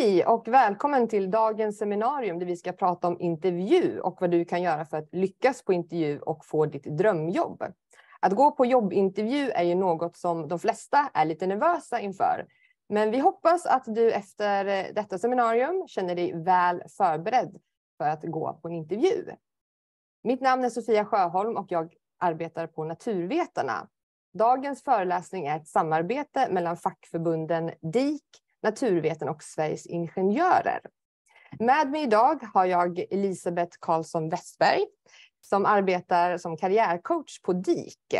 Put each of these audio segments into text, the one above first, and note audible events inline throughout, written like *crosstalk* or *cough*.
Hej och välkommen till dagens seminarium där vi ska prata om intervju och vad du kan göra för att lyckas på intervju och få ditt drömjobb. Att gå på jobbintervju är ju något som de flesta är lite nervösa inför. Men vi hoppas att du efter eh, detta seminarium känner dig väl förberedd för att gå på en intervju. Mitt namn är Sofia Sjöholm och jag arbetar på Naturvetarna. Dagens föreläsning är ett samarbete mellan fackförbunden DIK Naturveten och Sveriges Ingenjörer. Med mig idag har jag Elisabeth Karlsson Westberg som arbetar som karriärcoach på DIK.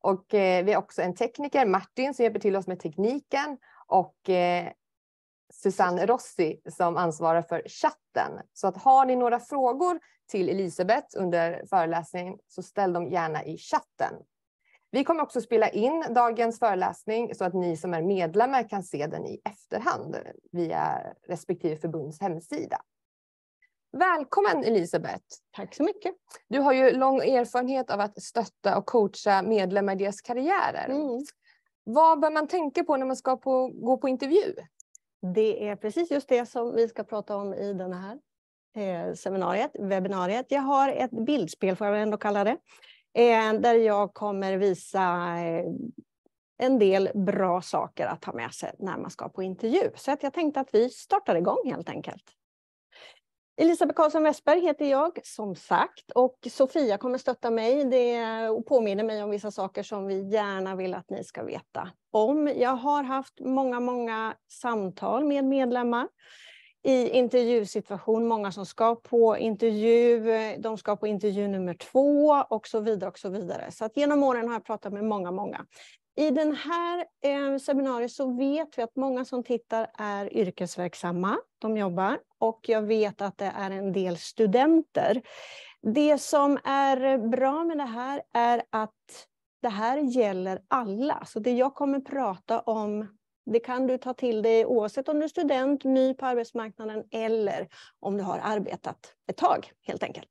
Och eh, vi har också en tekniker, Martin, som hjälper till oss med tekniken och eh, Susanne Rossi som ansvarar för chatten. Så att har ni några frågor till Elisabeth under föreläsningen så ställ dem gärna i chatten. Vi kommer också spela in dagens föreläsning så att ni som är medlemmar kan se den i efterhand via respektive förbunds hemsida. Välkommen Elisabeth! Tack så mycket! Du har ju lång erfarenhet av att stötta och coacha medlemmar i deras karriärer. Mm. Vad bör man tänka på när man ska på, gå på intervju? Det är precis just det som vi ska prata om i den här eh, seminariet, webbinariet. Jag har ett bildspel, får jag ändå kalla det, Eh, där jag kommer visa eh, en del bra saker att ha med sig när man ska på intervju. Så att jag tänkte att vi startar igång helt enkelt. Elisabeth Karlsson Westberg heter jag, som sagt, och Sofia kommer stötta mig det, och påminner mig om vissa saker som vi gärna vill att ni ska veta om. Jag har haft många, många samtal med medlemmar i intervjusituation, många som ska på intervju, de ska på intervju nummer två och så vidare. och så vidare. Så att genom åren har jag pratat med många, många. I den här eh, seminariet så vet vi att många som tittar är yrkesverksamma, de jobbar, och jag vet att det är en del studenter. Det som är bra med det här är att det här gäller alla, så det jag kommer prata om det kan du ta till dig oavsett om du är student, ny på arbetsmarknaden eller om du har arbetat ett tag helt enkelt.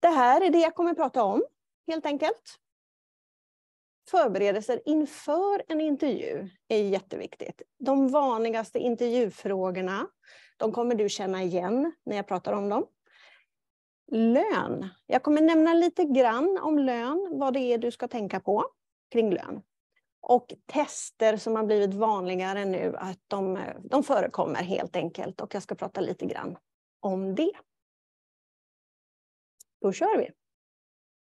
Det här är det jag kommer att prata om helt enkelt. Förberedelser inför en intervju är jätteviktigt. De vanligaste intervjufrågorna, de kommer du känna igen när jag pratar om dem. Lön. Jag kommer nämna lite grann om lön, vad det är du ska tänka på kring lön. Och tester som har blivit vanligare nu, att de, de förekommer helt enkelt. Och jag ska prata lite grann om det. Då kör vi.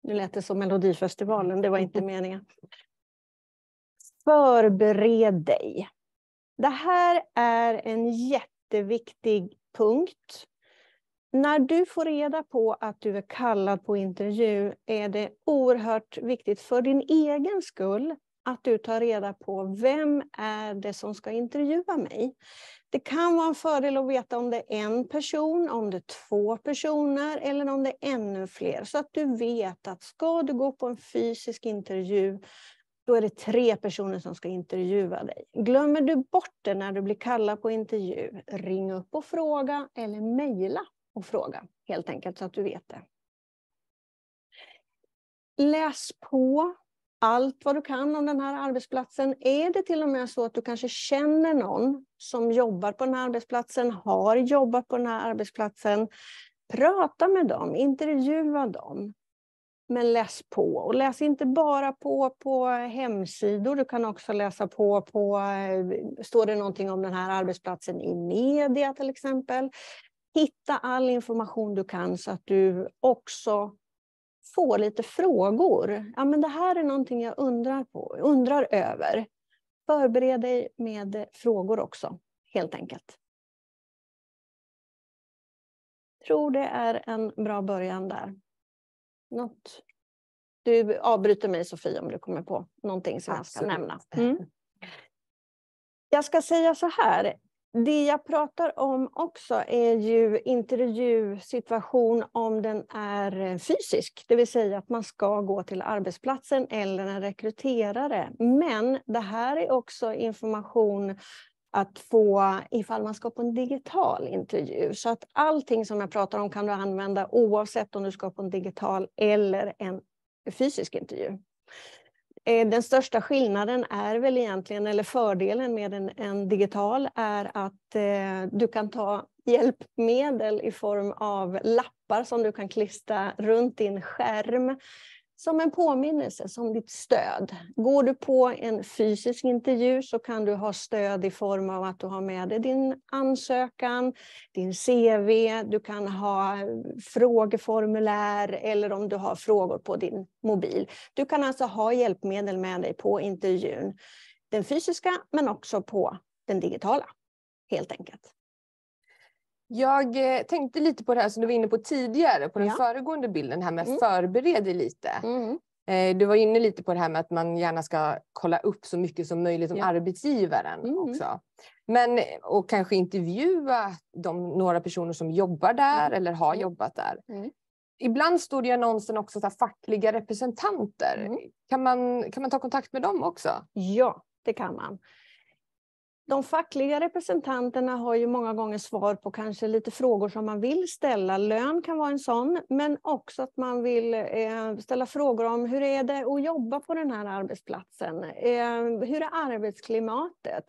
Nu lät det som Melodifestivalen, det var inte *laughs* meningen. Förbered dig. Det här är en jätteviktig punkt. När du får reda på att du är kallad på intervju är det oerhört viktigt för din egen skull att du tar reda på vem är det som ska intervjua mig. Det kan vara en fördel att veta om det är en person, om det är två personer eller om det är ännu fler. Så att du vet att ska du gå på en fysisk intervju då är det tre personer som ska intervjua dig. Glömmer du bort det när du blir kallad på intervju, ring upp och fråga eller mejla och fråga helt enkelt så att du vet det. Läs på allt vad du kan om den här arbetsplatsen. Är det till och med så att du kanske känner någon som jobbar på den här arbetsplatsen, har jobbat på den här arbetsplatsen, prata med dem, intervjua dem. Men läs på och läs inte bara på på hemsidor. Du kan också läsa på på, eh, står det någonting om den här arbetsplatsen i media till exempel. Hitta all information du kan så att du också få lite frågor. Ja, men det här är någonting jag undrar, på, undrar över. Förbered dig med frågor också, helt enkelt. tror det är en bra början där. Något. Du avbryter mig, Sofie, om du kommer på någonting som Absolut. jag ska nämna. Mm. Jag ska säga så här, det jag pratar om också är ju intervjusituation om den är eh, fysisk, det vill säga att man ska gå till arbetsplatsen eller en rekryterare. Men det här är också information att få ifall man ska på en digital intervju. Så att allting som jag pratar om kan du använda oavsett om du ska på en digital eller en fysisk intervju. Eh, den största skillnaden är väl egentligen, eller fördelen med en, en digital, är att eh, du kan ta hjälpmedel i form av lappar som du kan klistra runt din skärm som en påminnelse, som ditt stöd. Går du på en fysisk intervju så kan du ha stöd i form av att du har med dig din ansökan, din CV, du kan ha frågeformulär eller om du har frågor på din mobil. Du kan alltså ha hjälpmedel med dig på intervjun. Den fysiska men också på den digitala, helt enkelt. Jag eh, tänkte lite på det här som du var inne på tidigare, på den ja. föregående bilden, här med mm. förbered dig lite. Mm. Eh, du var inne lite på det här med att man gärna ska kolla upp så mycket som möjligt om ja. arbetsgivaren mm. också. Men, och kanske intervjua de, några personer som jobbar där mm. eller har mm. jobbat där. Mm. Ibland står det i annonsen också så fackliga representanter. Mm. Kan, man, kan man ta kontakt med dem också? Ja, det kan man de fackliga representanterna har ju många gånger svar på kanske lite frågor som man vill ställa. Lön kan vara en sån, men också att man vill eh, ställa frågor om hur är det att jobba på den här arbetsplatsen? Eh, hur är arbetsklimatet?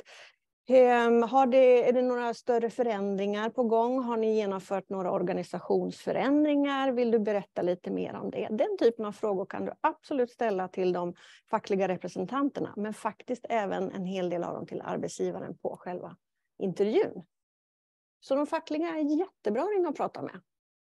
Ehm, har det, är det några större förändringar på gång? Har ni genomfört några organisationsförändringar? Vill du berätta lite mer om det? Den typen av frågor kan du absolut ställa till de fackliga representanterna, men faktiskt även en hel del av dem till arbetsgivaren på själva intervjun. Så de fackliga är jättebra att ringa och prata med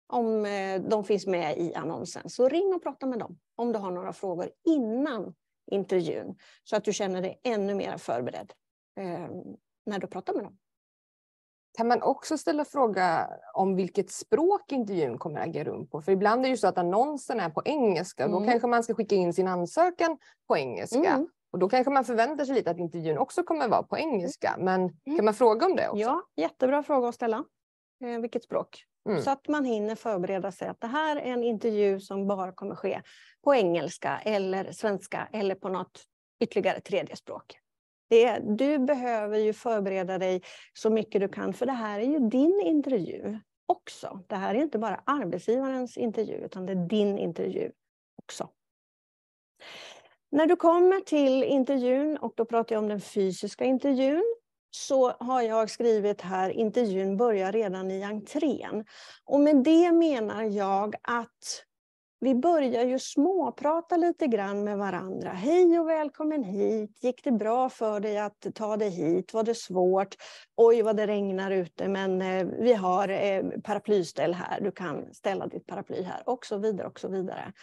om eh, de finns med i annonsen. Så ring och prata med dem om du har några frågor innan intervjun så att du känner dig ännu mer förberedd. Ehm, när du pratar med dem. Kan man också ställa fråga om vilket språk intervjun kommer att äga rum på? För ibland är det ju så att annonsen är på engelska. Mm. Då kanske man ska skicka in sin ansökan på engelska. Mm. Och då kanske man förväntar sig lite att intervjun också kommer vara på engelska. Men mm. kan man fråga om det också? Ja, jättebra fråga att ställa. Eh, vilket språk? Mm. Så att man hinner förbereda sig att det här är en intervju som bara kommer ske på engelska eller svenska eller på något ytterligare tredje språk. Det, du behöver ju förbereda dig så mycket du kan, för det här är ju din intervju också. Det här är inte bara arbetsgivarens intervju, utan det är din intervju också. När du kommer till intervjun, och då pratar jag om den fysiska intervjun, så har jag skrivit här, intervjun börjar redan i entrén. Och med det menar jag att vi börjar ju småprata lite grann med varandra. Hej och välkommen hit. Gick det bra för dig att ta dig hit? Var det svårt? Oj, vad det regnar ute, men eh, vi har eh, paraplyställ här. Du kan ställa ditt paraply här och så vidare och så vidare.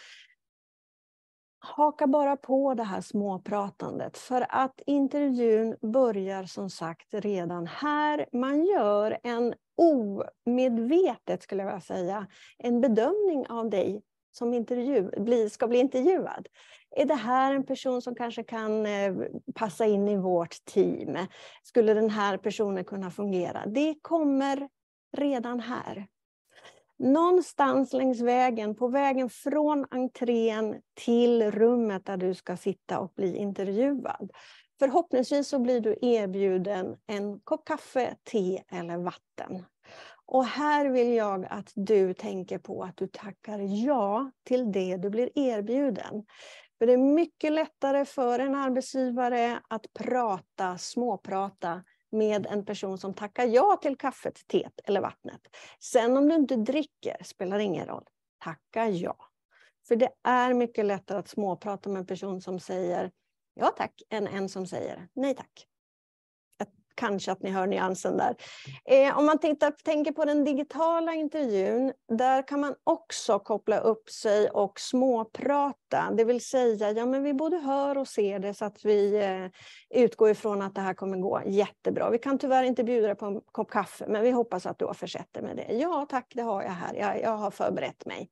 Haka bara på det här småpratandet för att intervjun börjar som sagt redan här. Man gör en omedvetet, skulle jag vilja säga, en bedömning av dig som intervju, bli, ska bli intervjuad. Är det här en person som kanske kan eh, passa in i vårt team? Skulle den här personen kunna fungera? Det kommer redan här. Någonstans längs vägen, på vägen från entrén till rummet där du ska sitta och bli intervjuad. Förhoppningsvis så blir du erbjuden en kopp kaffe, te eller vatten och här vill jag att du tänker på att du tackar ja till det du blir erbjuden. För det är mycket lättare för en arbetsgivare att prata, småprata, med en person som tackar ja till kaffet, teet eller vattnet. Sen om du inte dricker spelar ingen roll. Tacka ja. För det är mycket lättare att småprata med en person som säger ja tack än en som säger nej tack kanske att ni hör nyansen där. Eh, om man tittar, tänker på den digitala intervjun, där kan man också koppla upp sig och småprata, det vill säga, ja men vi både hör och ser det så att vi eh, utgår ifrån att det här kommer gå jättebra. Vi kan tyvärr inte bjuda på en kopp kaffe, men vi hoppas att du har försett dig med det. Ja tack, det har jag här, jag, jag har förberett mig.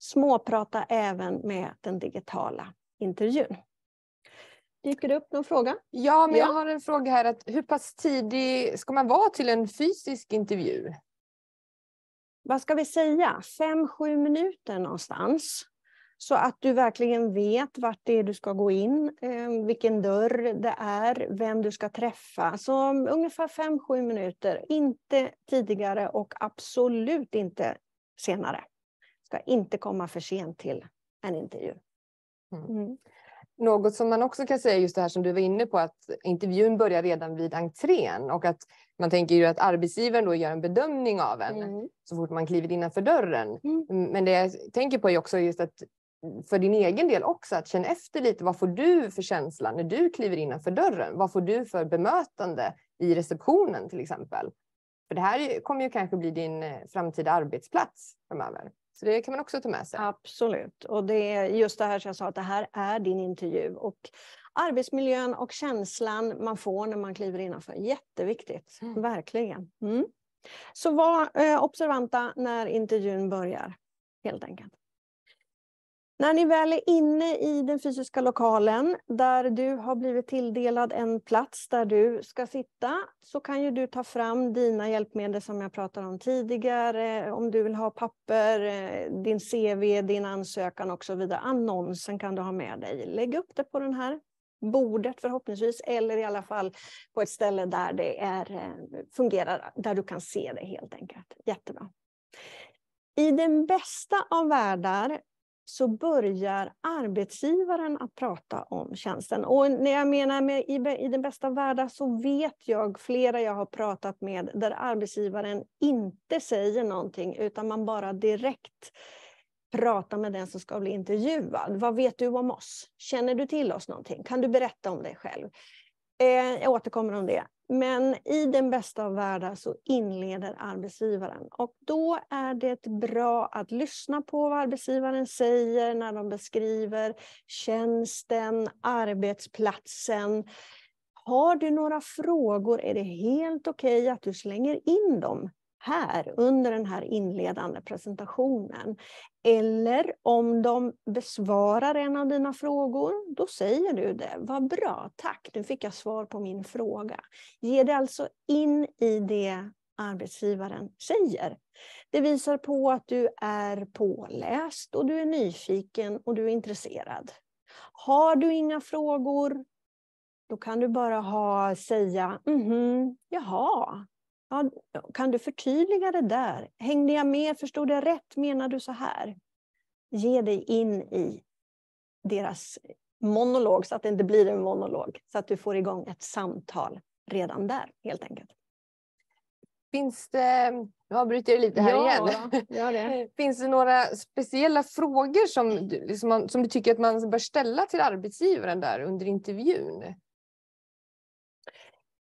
Småprata även med den digitala intervjun. Dyker det upp någon fråga? Ja, men ja. jag har en fråga här. Att hur pass tidig ska man vara till en fysisk intervju? Vad ska vi säga? Fem, sju minuter någonstans. Så att du verkligen vet vart det är du ska gå in, ehm, vilken dörr det är, vem du ska träffa. Så ungefär fem, sju minuter. Inte tidigare och absolut inte senare. Ska inte komma för sent till en intervju. Mm. mm något som man också kan säga just det här som du var inne på att intervjun börjar redan vid entrén och att man tänker ju att arbetsgivaren då gör en bedömning av en mm. så fort man kliver innanför dörren. Mm. Men det jag tänker på är också just att för din egen del också att känna efter lite vad får du för känsla när du kliver innanför dörren? Vad får du för bemötande i receptionen till exempel? För det här kommer ju kanske bli din eh, framtida arbetsplats framöver. Så det kan man också ta med sig. Absolut. Och det är just det här som jag sa, att det här är din intervju. Och arbetsmiljön och känslan man får när man kliver innanför, jätteviktigt. Mm. Verkligen. Mm. Så var eh, observanta när intervjun börjar, helt enkelt. När ni väl är inne i den fysiska lokalen där du har blivit tilldelad en plats där du ska sitta så kan ju du ta fram dina hjälpmedel som jag pratade om tidigare. Om du vill ha papper, eh, din CV, din ansökan och så vidare. Annonsen kan du ha med dig. Lägg upp det på den här bordet förhoppningsvis eller i alla fall på ett ställe där det är, eh, fungerar, där du kan se det helt enkelt. Jättebra. I den bästa av världar så börjar arbetsgivaren att prata om tjänsten. Och när jag menar med i, i den bästa världen så vet jag flera jag har pratat med där arbetsgivaren inte säger någonting utan man bara direkt pratar med den som ska bli intervjuad. Vad vet du om oss? Känner du till oss någonting? Kan du berätta om dig själv? Eh, jag återkommer om det. Men i den bästa av världar så inleder arbetsgivaren och då är det bra att lyssna på vad arbetsgivaren säger när de beskriver tjänsten, arbetsplatsen. Har du några frågor är det helt okej okay att du slänger in dem här under den här inledande presentationen. Eller om de besvarar en av dina frågor, då säger du det. Vad bra, tack, nu fick jag svar på min fråga. Ge det alltså in i det arbetsgivaren säger. Det visar på att du är påläst och du är nyfiken och du är intresserad. Har du inga frågor, då kan du bara ha, säga mm -hmm, jaha, Ja, kan du förtydliga det där? Hängde jag med? Förstod jag rätt? Menar du så här? Ge dig in i deras monolog så att det inte blir en monolog. Så att du får igång ett samtal redan där helt enkelt. Finns det, Nu avbryter lite här ja, igen. Ja, det. *laughs* Finns det några speciella frågor som, som, man, som du tycker att man bör ställa till arbetsgivaren där under intervjun?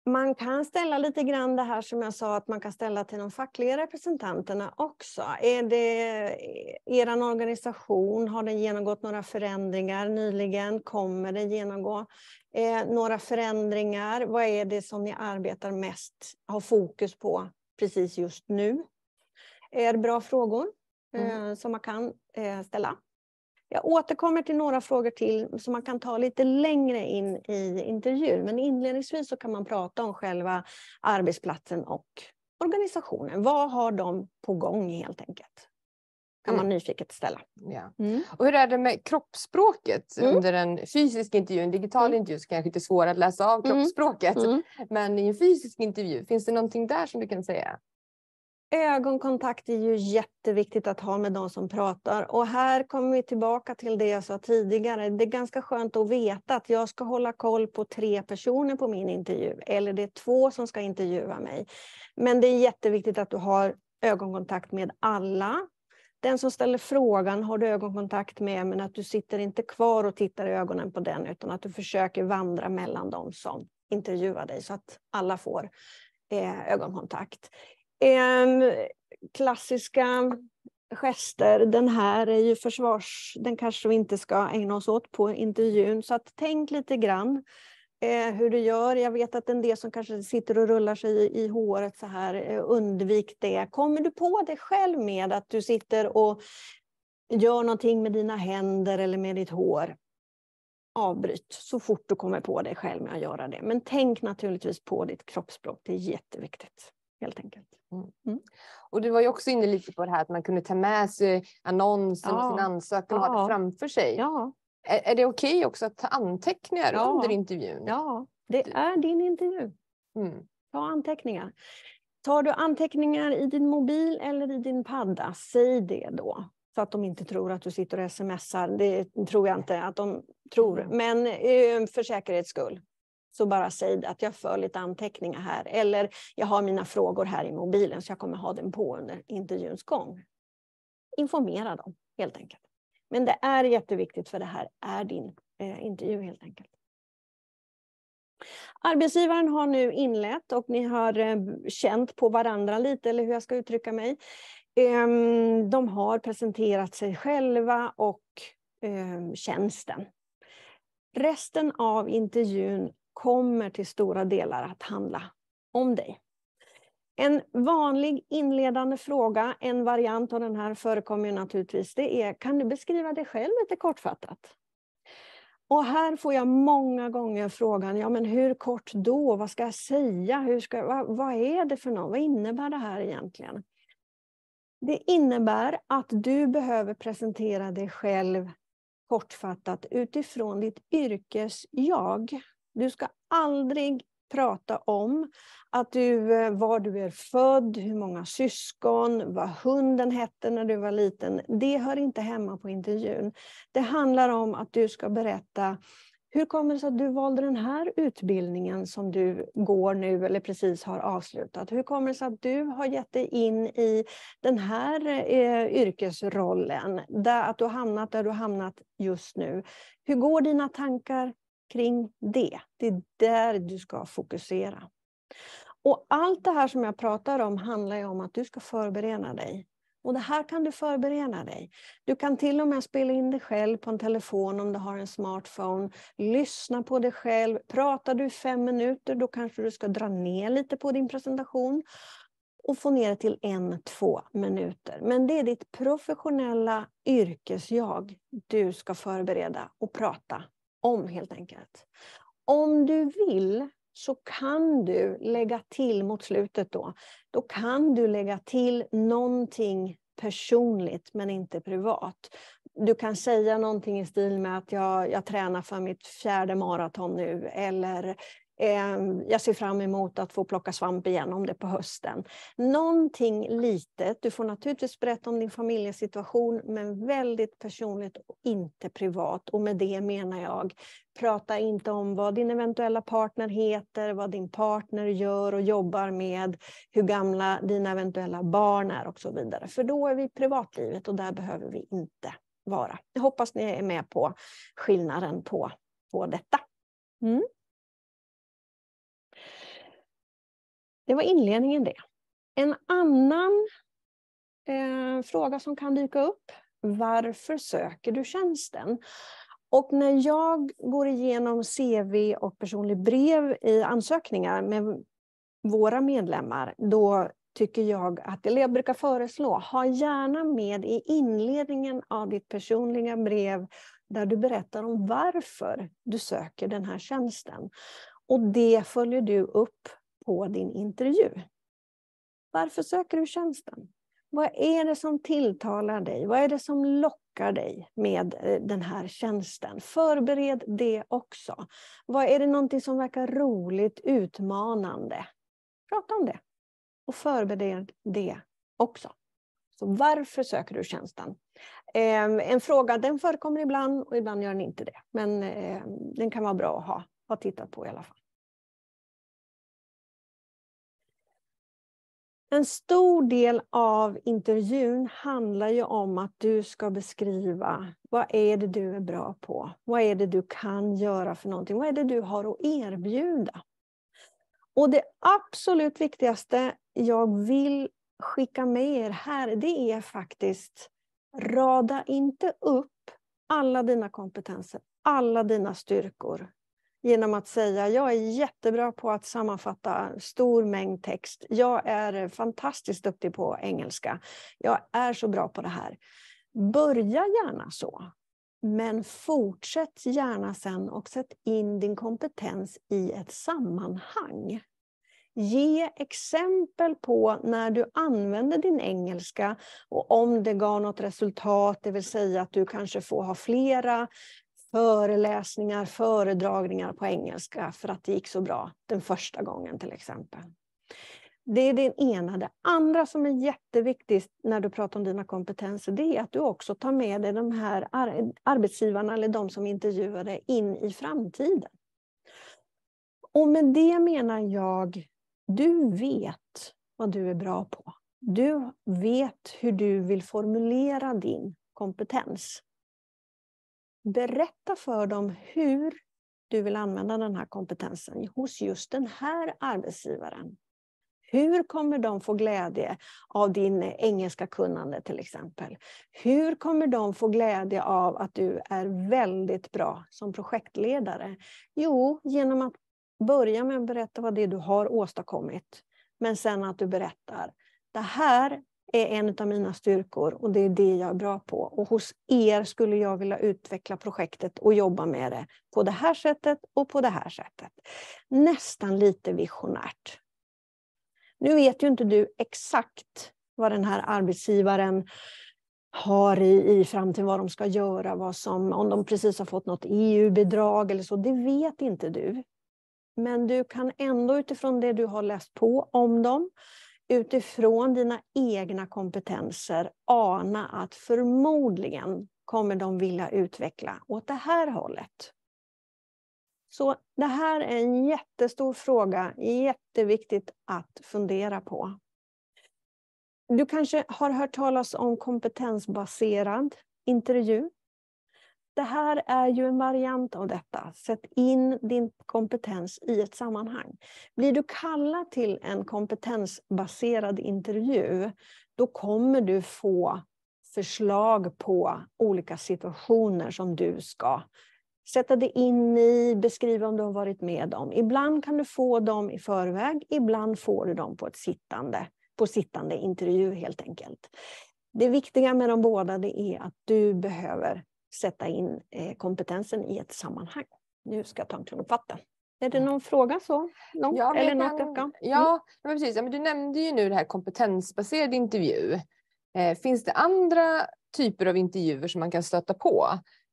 man kan ställa lite grann det här som jag sa att man kan ställa till de fackliga representanterna också. Är det eh, er organisation, har den genomgått några förändringar nyligen? Kommer den genomgå eh, några förändringar? Vad är det som ni arbetar mest, har fokus på precis just nu? Är bra frågor mm. eh, mm. som man kan eh, ställa. Jag återkommer till några frågor till som man kan ta lite längre in i intervjun. Men inledningsvis så kan man prata om själva arbetsplatsen och organisationen. Vad har de på gång helt enkelt? kan man mm. nyfiket ställa. Ja. Mm. Och hur är det med kroppsspråket mm. under en fysisk intervju? En digital mm. intervju så kanske det är svårare att läsa av mm. kroppsspråket. Mm. Men i en fysisk intervju, finns det någonting där som du kan säga? Ögonkontakt är ju jätteviktigt att ha med de som pratar. Och här kommer vi tillbaka till det jag sa tidigare. Det är ganska skönt att veta att jag ska hålla koll på tre personer på min intervju. Eller det är två som ska intervjua mig. Men det är jätteviktigt att du har ögonkontakt med alla. Den som ställer frågan har du ögonkontakt med, men att du sitter inte kvar och tittar i ögonen på den, utan att du försöker vandra mellan dem som intervjuar dig, så att alla får eh, ögonkontakt. Eh, klassiska gester, den här är ju försvars... Den kanske vi inte ska ägna oss åt på intervjun, så att tänk lite grann eh, hur du gör. Jag vet att en del som kanske sitter och rullar sig i, håret så här, eh, undvik det. Kommer du på det själv med att du sitter och gör någonting med dina händer eller med ditt hår? Avbryt så fort du kommer på dig själv med att göra det. Men tänk naturligtvis på ditt kroppsspråk, det är jätteviktigt helt enkelt. Mm. Mm. Och du var ju också inne lite på det här att man kunde ta med sig annonsen, ja. sin ansökan och ha det framför sig. Ja. Är, är det okej okay också att ta anteckningar ja. under intervjun? Ja, det är din intervju. Mm. Ta anteckningar. Tar du anteckningar i din mobil eller i din padda, säg det då. Så att de inte tror att du sitter och smsar. Det tror jag inte att de tror, mm. men eh, för säkerhets skull så bara säg att jag för lite anteckningar här eller jag har mina frågor här i mobilen så jag kommer ha den på under intervjuns gång. Informera dem helt enkelt. Men det är jätteviktigt för det här är din eh, intervju helt enkelt. Arbetsgivaren har nu inlett och ni har eh, känt på varandra lite eller hur jag ska uttrycka mig. Ehm, de har presenterat sig själva och ehm, tjänsten Resten av intervjun kommer till stora delar att handla om dig. En vanlig inledande fråga, en variant av den här förekommer naturligtvis, det är kan du beskriva dig själv lite kortfattat? Och här får jag många gånger frågan, ja men hur kort då? Vad ska jag säga? Hur ska, vad, vad är det för något? Vad innebär det här egentligen? Det innebär att du behöver presentera dig själv kortfattat utifrån ditt yrkes-jag. Du ska aldrig prata om att du, eh, var du är född, hur många syskon, vad hunden hette när du var liten. Det hör inte hemma på intervjun. Det handlar om att du ska berätta hur kommer det sig att du valde den här utbildningen som du går nu eller precis har avslutat? Hur kommer det sig att du har gett dig in i den här eh, yrkesrollen? Där, att du har hamnat där du har hamnat just nu. Hur går dina tankar kring det. Det är där du ska fokusera. Och allt det här som jag pratar om handlar ju om att du ska förbereda dig. Och det här kan du förbereda dig. Du kan till och med spela in dig själv på en telefon om du har en smartphone. Lyssna på dig själv. Pratar du fem minuter då kanske du ska dra ner lite på din presentation och få ner det till en, två minuter. Men det är ditt professionella yrkesjag du ska förbereda och prata om helt enkelt. Om du vill så kan du lägga till mot slutet då. Då kan du lägga till någonting personligt men inte privat. Du kan säga någonting i stil med att jag, jag tränar för mitt fjärde maraton nu eller Ehm, jag ser fram emot att få plocka svamp igen om det på hösten. Någonting litet. Du får naturligtvis berätta om din familjesituation, men väldigt personligt och inte privat. Och med det menar jag, prata inte om vad din eventuella partner heter, vad din partner gör och jobbar med, hur gamla dina eventuella barn är och så vidare. För då är vi i privatlivet och där behöver vi inte vara. Jag hoppas ni är med på skillnaden på, på detta. Mm. Det var inledningen det. En annan eh, fråga som kan dyka upp, varför söker du tjänsten? Och när jag går igenom CV och personlig brev i ansökningar med våra medlemmar, då tycker jag att, eller jag brukar föreslå, ha gärna med i inledningen av ditt personliga brev där du berättar om varför du söker den här tjänsten. Och det följer du upp på din intervju. Varför söker du tjänsten? Vad är det som tilltalar dig? Vad är det som lockar dig med eh, den här tjänsten? Förbered det också. Vad är det någonting som verkar roligt, utmanande? Prata om det. Och förbered det också. Så varför söker du tjänsten? Ehm, en fråga, den förekommer ibland och ibland gör den inte det. Men ehm, den kan vara bra att ha, ha tittat på i alla fall. En stor del av intervjun handlar ju om att du ska beskriva vad är det du är bra på? Vad är det du kan göra för någonting? Vad är det du har att erbjuda? Och det absolut viktigaste jag vill skicka med er här, det är faktiskt rada inte upp alla dina kompetenser, alla dina styrkor genom att säga jag är jättebra på att sammanfatta stor mängd text. Jag är fantastiskt duktig på engelska. Jag är så bra på det här. Börja gärna så. Men fortsätt gärna sen och sätt in din kompetens i ett sammanhang. Ge exempel på när du använder din engelska och om det gav något resultat, det vill säga att du kanske får ha flera föreläsningar, föredragningar på engelska för att det gick så bra den första gången till exempel. Det är det ena. Det andra som är jätteviktigt när du pratar om dina kompetenser, det är att du också tar med dig de här arbetsgivarna eller de som intervjuar dig in i framtiden. Och med det menar jag, du vet vad du är bra på. Du vet hur du vill formulera din kompetens. Berätta för dem hur du vill använda den här kompetensen hos just den här arbetsgivaren. Hur kommer de få glädje av din engelska kunnande till exempel? Hur kommer de få glädje av att du är väldigt bra som projektledare? Jo, genom att börja med att berätta vad det är du har åstadkommit. Men sen att du berättar. Det här är en av mina styrkor och det är det jag är bra på. Och hos er skulle jag vilja utveckla projektet och jobba med det på det här sättet och på det här sättet. Nästan lite visionärt. Nu vet ju inte du exakt vad den här arbetsgivaren har i, i framtiden, vad de ska göra, vad som, om de precis har fått något EU-bidrag eller så, det vet inte du. Men du kan ändå utifrån det du har läst på om dem utifrån dina egna kompetenser ana att förmodligen kommer de vilja utveckla åt det här hållet. Så det här är en jättestor fråga, jätteviktigt att fundera på. Du kanske har hört talas om kompetensbaserad intervju det här är ju en variant av detta. Sätt in din kompetens i ett sammanhang. Blir du kallad till en kompetensbaserad intervju, då kommer du få förslag på olika situationer som du ska sätta dig in i, beskriva om du har varit med om. Ibland kan du få dem i förväg, ibland får du dem på, ett sittande, på sittande intervju helt enkelt. Det viktiga med de båda det är att du behöver sätta in eh, kompetensen i ett sammanhang. Nu ska jag ta en klunk vatten. Är det mm. någon fråga så? Någon? Ja, Eller något kan... mm. men precis. du nämnde ju nu det här kompetensbaserad intervju. Eh, finns det andra typer av intervjuer som man kan stöta på?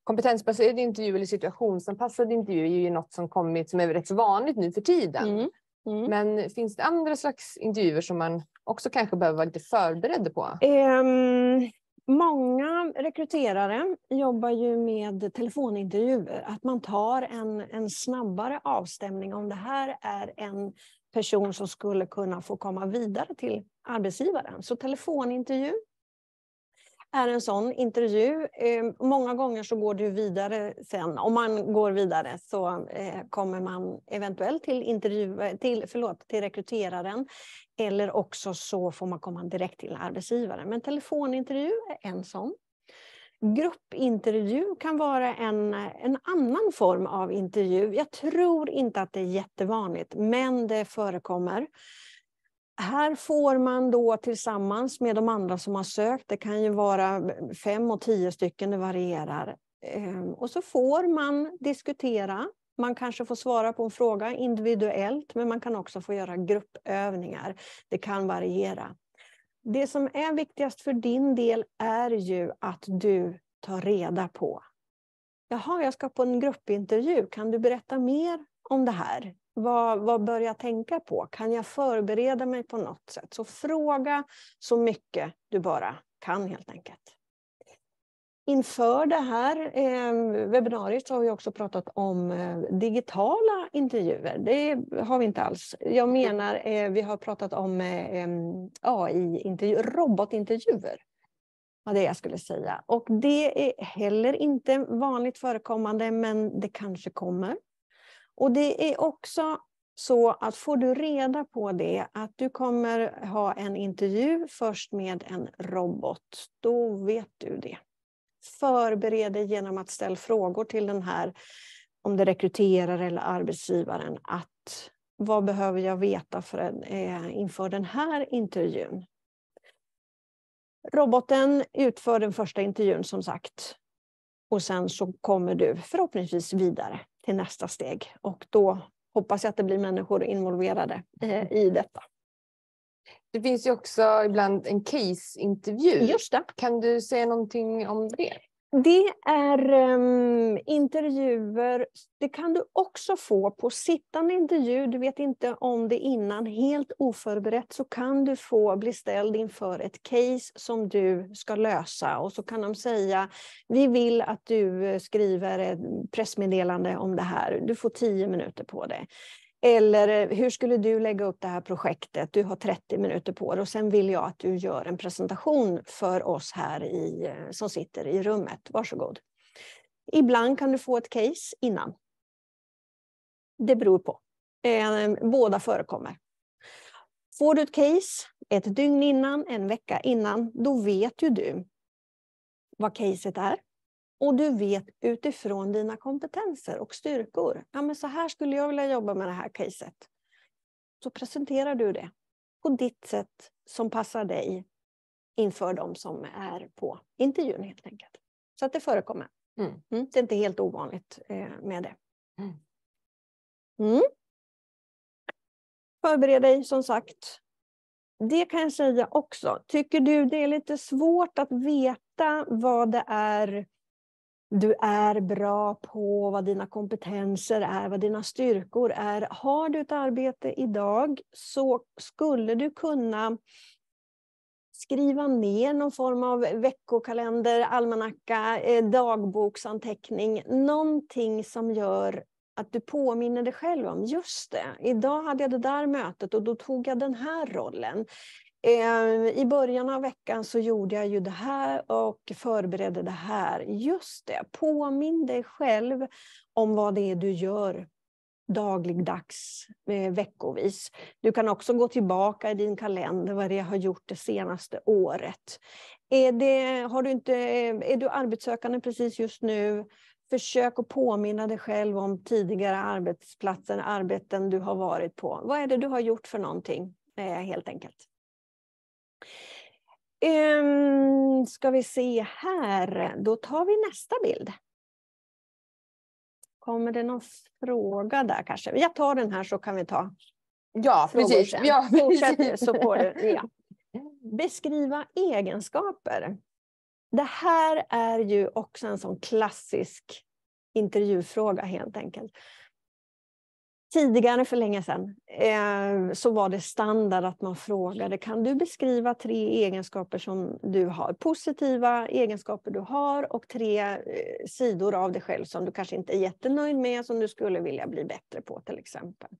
Kompetensbaserad intervju eller situationsanpassad intervju är ju något som kommit som är rätt vanligt nu för tiden. Mm. Mm. Men finns det andra slags intervjuer som man också kanske behöver vara lite förberedd på? Um, Många rekryterare jobbar ju med telefonintervjuer, att man tar en, en snabbare avstämning om det här är en person som skulle kunna få komma vidare till arbetsgivaren. Så telefonintervju är en sån intervju. Ehm, många gånger så går du vidare sen. Om man går vidare så eh, kommer man eventuellt till, intervju, till, förlåt, till rekryteraren eller också så får man komma direkt till arbetsgivaren. Men telefonintervju är en sån. Gruppintervju kan vara en, en annan form av intervju. Jag tror inte att det är jättevanligt, men det förekommer. Här får man då tillsammans med de andra som har sökt, det kan ju vara fem och tio stycken, det varierar. Ehm, och så får man diskutera. Man kanske får svara på en fråga individuellt, men man kan också få göra gruppövningar. Det kan variera. Det som är viktigast för din del är ju att du tar reda på. Jaha, jag ska på en gruppintervju. Kan du berätta mer om det här? Vad, vad bör jag tänka på? Kan jag förbereda mig på något sätt? Så fråga så mycket du bara kan helt enkelt. Inför det här eh, webbinariet så har vi också pratat om eh, digitala intervjuer. Det har vi inte alls. Jag menar, eh, vi har pratat om eh, AI-intervjuer, robotintervjuer. Var det jag skulle säga. Och det är heller inte vanligt förekommande, men det kanske kommer. Och det är också så att får du reda på det, att du kommer ha en intervju först med en robot, då vet du det. Förbered dig genom att ställa frågor till den här, om det rekryterar eller arbetsgivaren, att vad behöver jag veta för, eh, inför den här intervjun? Roboten utför den första intervjun som sagt. Och sen så kommer du förhoppningsvis vidare till nästa steg. Och då hoppas jag att det blir människor involverade eh, i mm. detta. Det finns ju också ibland en caseintervju. Just det. Kan du säga någonting om det? Det är um, intervjuer, det kan du också få på sittande intervju, du vet inte om det innan, helt oförberett så kan du få bli ställd inför ett case som du ska lösa och så kan de säga, vi vill att du eh, skriver ett pressmeddelande om det här, du får tio minuter på dig. Eller eh, hur skulle du lägga upp det här projektet? Du har 30 minuter på dig och sen vill jag att du gör en presentation för oss här i, eh, som sitter i rummet. Varsågod. Ibland kan du få ett case innan. Det beror på. Ehm, båda förekommer. Får du ett case ett dygn innan, en vecka innan, då vet ju du vad caset är. Och du vet utifrån dina kompetenser och styrkor. Ja, men så här skulle jag vilja jobba med det här caset. Så presenterar du det på ditt sätt som passar dig inför de som är på intervjun helt enkelt. Så att det förekommer. Mm. Mm, det är inte helt ovanligt eh, med det. Mm. mm. Förbered dig som sagt. Det kan jag säga också. Tycker du det är lite svårt att veta vad det är du är bra på, vad dina kompetenser är, vad dina styrkor är. Har du ett arbete idag så skulle du kunna skriva ner någon form av veckokalender, almanacka, eh, dagboksanteckning, någonting som gör att du påminner dig själv om, just det, idag hade jag det där mötet och då tog jag den här rollen. Ehm, I början av veckan så gjorde jag ju det här och förberedde det här. Just det, påminn dig själv om vad det är du gör dagligdags, eh, veckovis. Du kan också gå tillbaka i din kalender vad det har gjort det senaste året. Är, det, har du inte, är du arbetssökande precis just nu Försök att påminna dig själv om tidigare arbetsplatser, arbeten du har varit på. Vad är det du har gjort för någonting, eh, helt enkelt? Um, ska vi se här, då tar vi nästa bild. Kommer det någon fråga där kanske? Jag tar den här så kan vi ta ja, frågor precis. sen. Ja, precis. så får du. Ja. *laughs* Beskriva egenskaper. Det här är ju också en sån klassisk intervjufråga helt enkelt. Tidigare, för länge sedan, eh, så var det standard att man frågade kan du beskriva tre egenskaper som du har? Positiva egenskaper du har och tre eh, sidor av dig själv som du kanske inte är jättenöjd med, som du skulle vilja bli bättre på till exempel.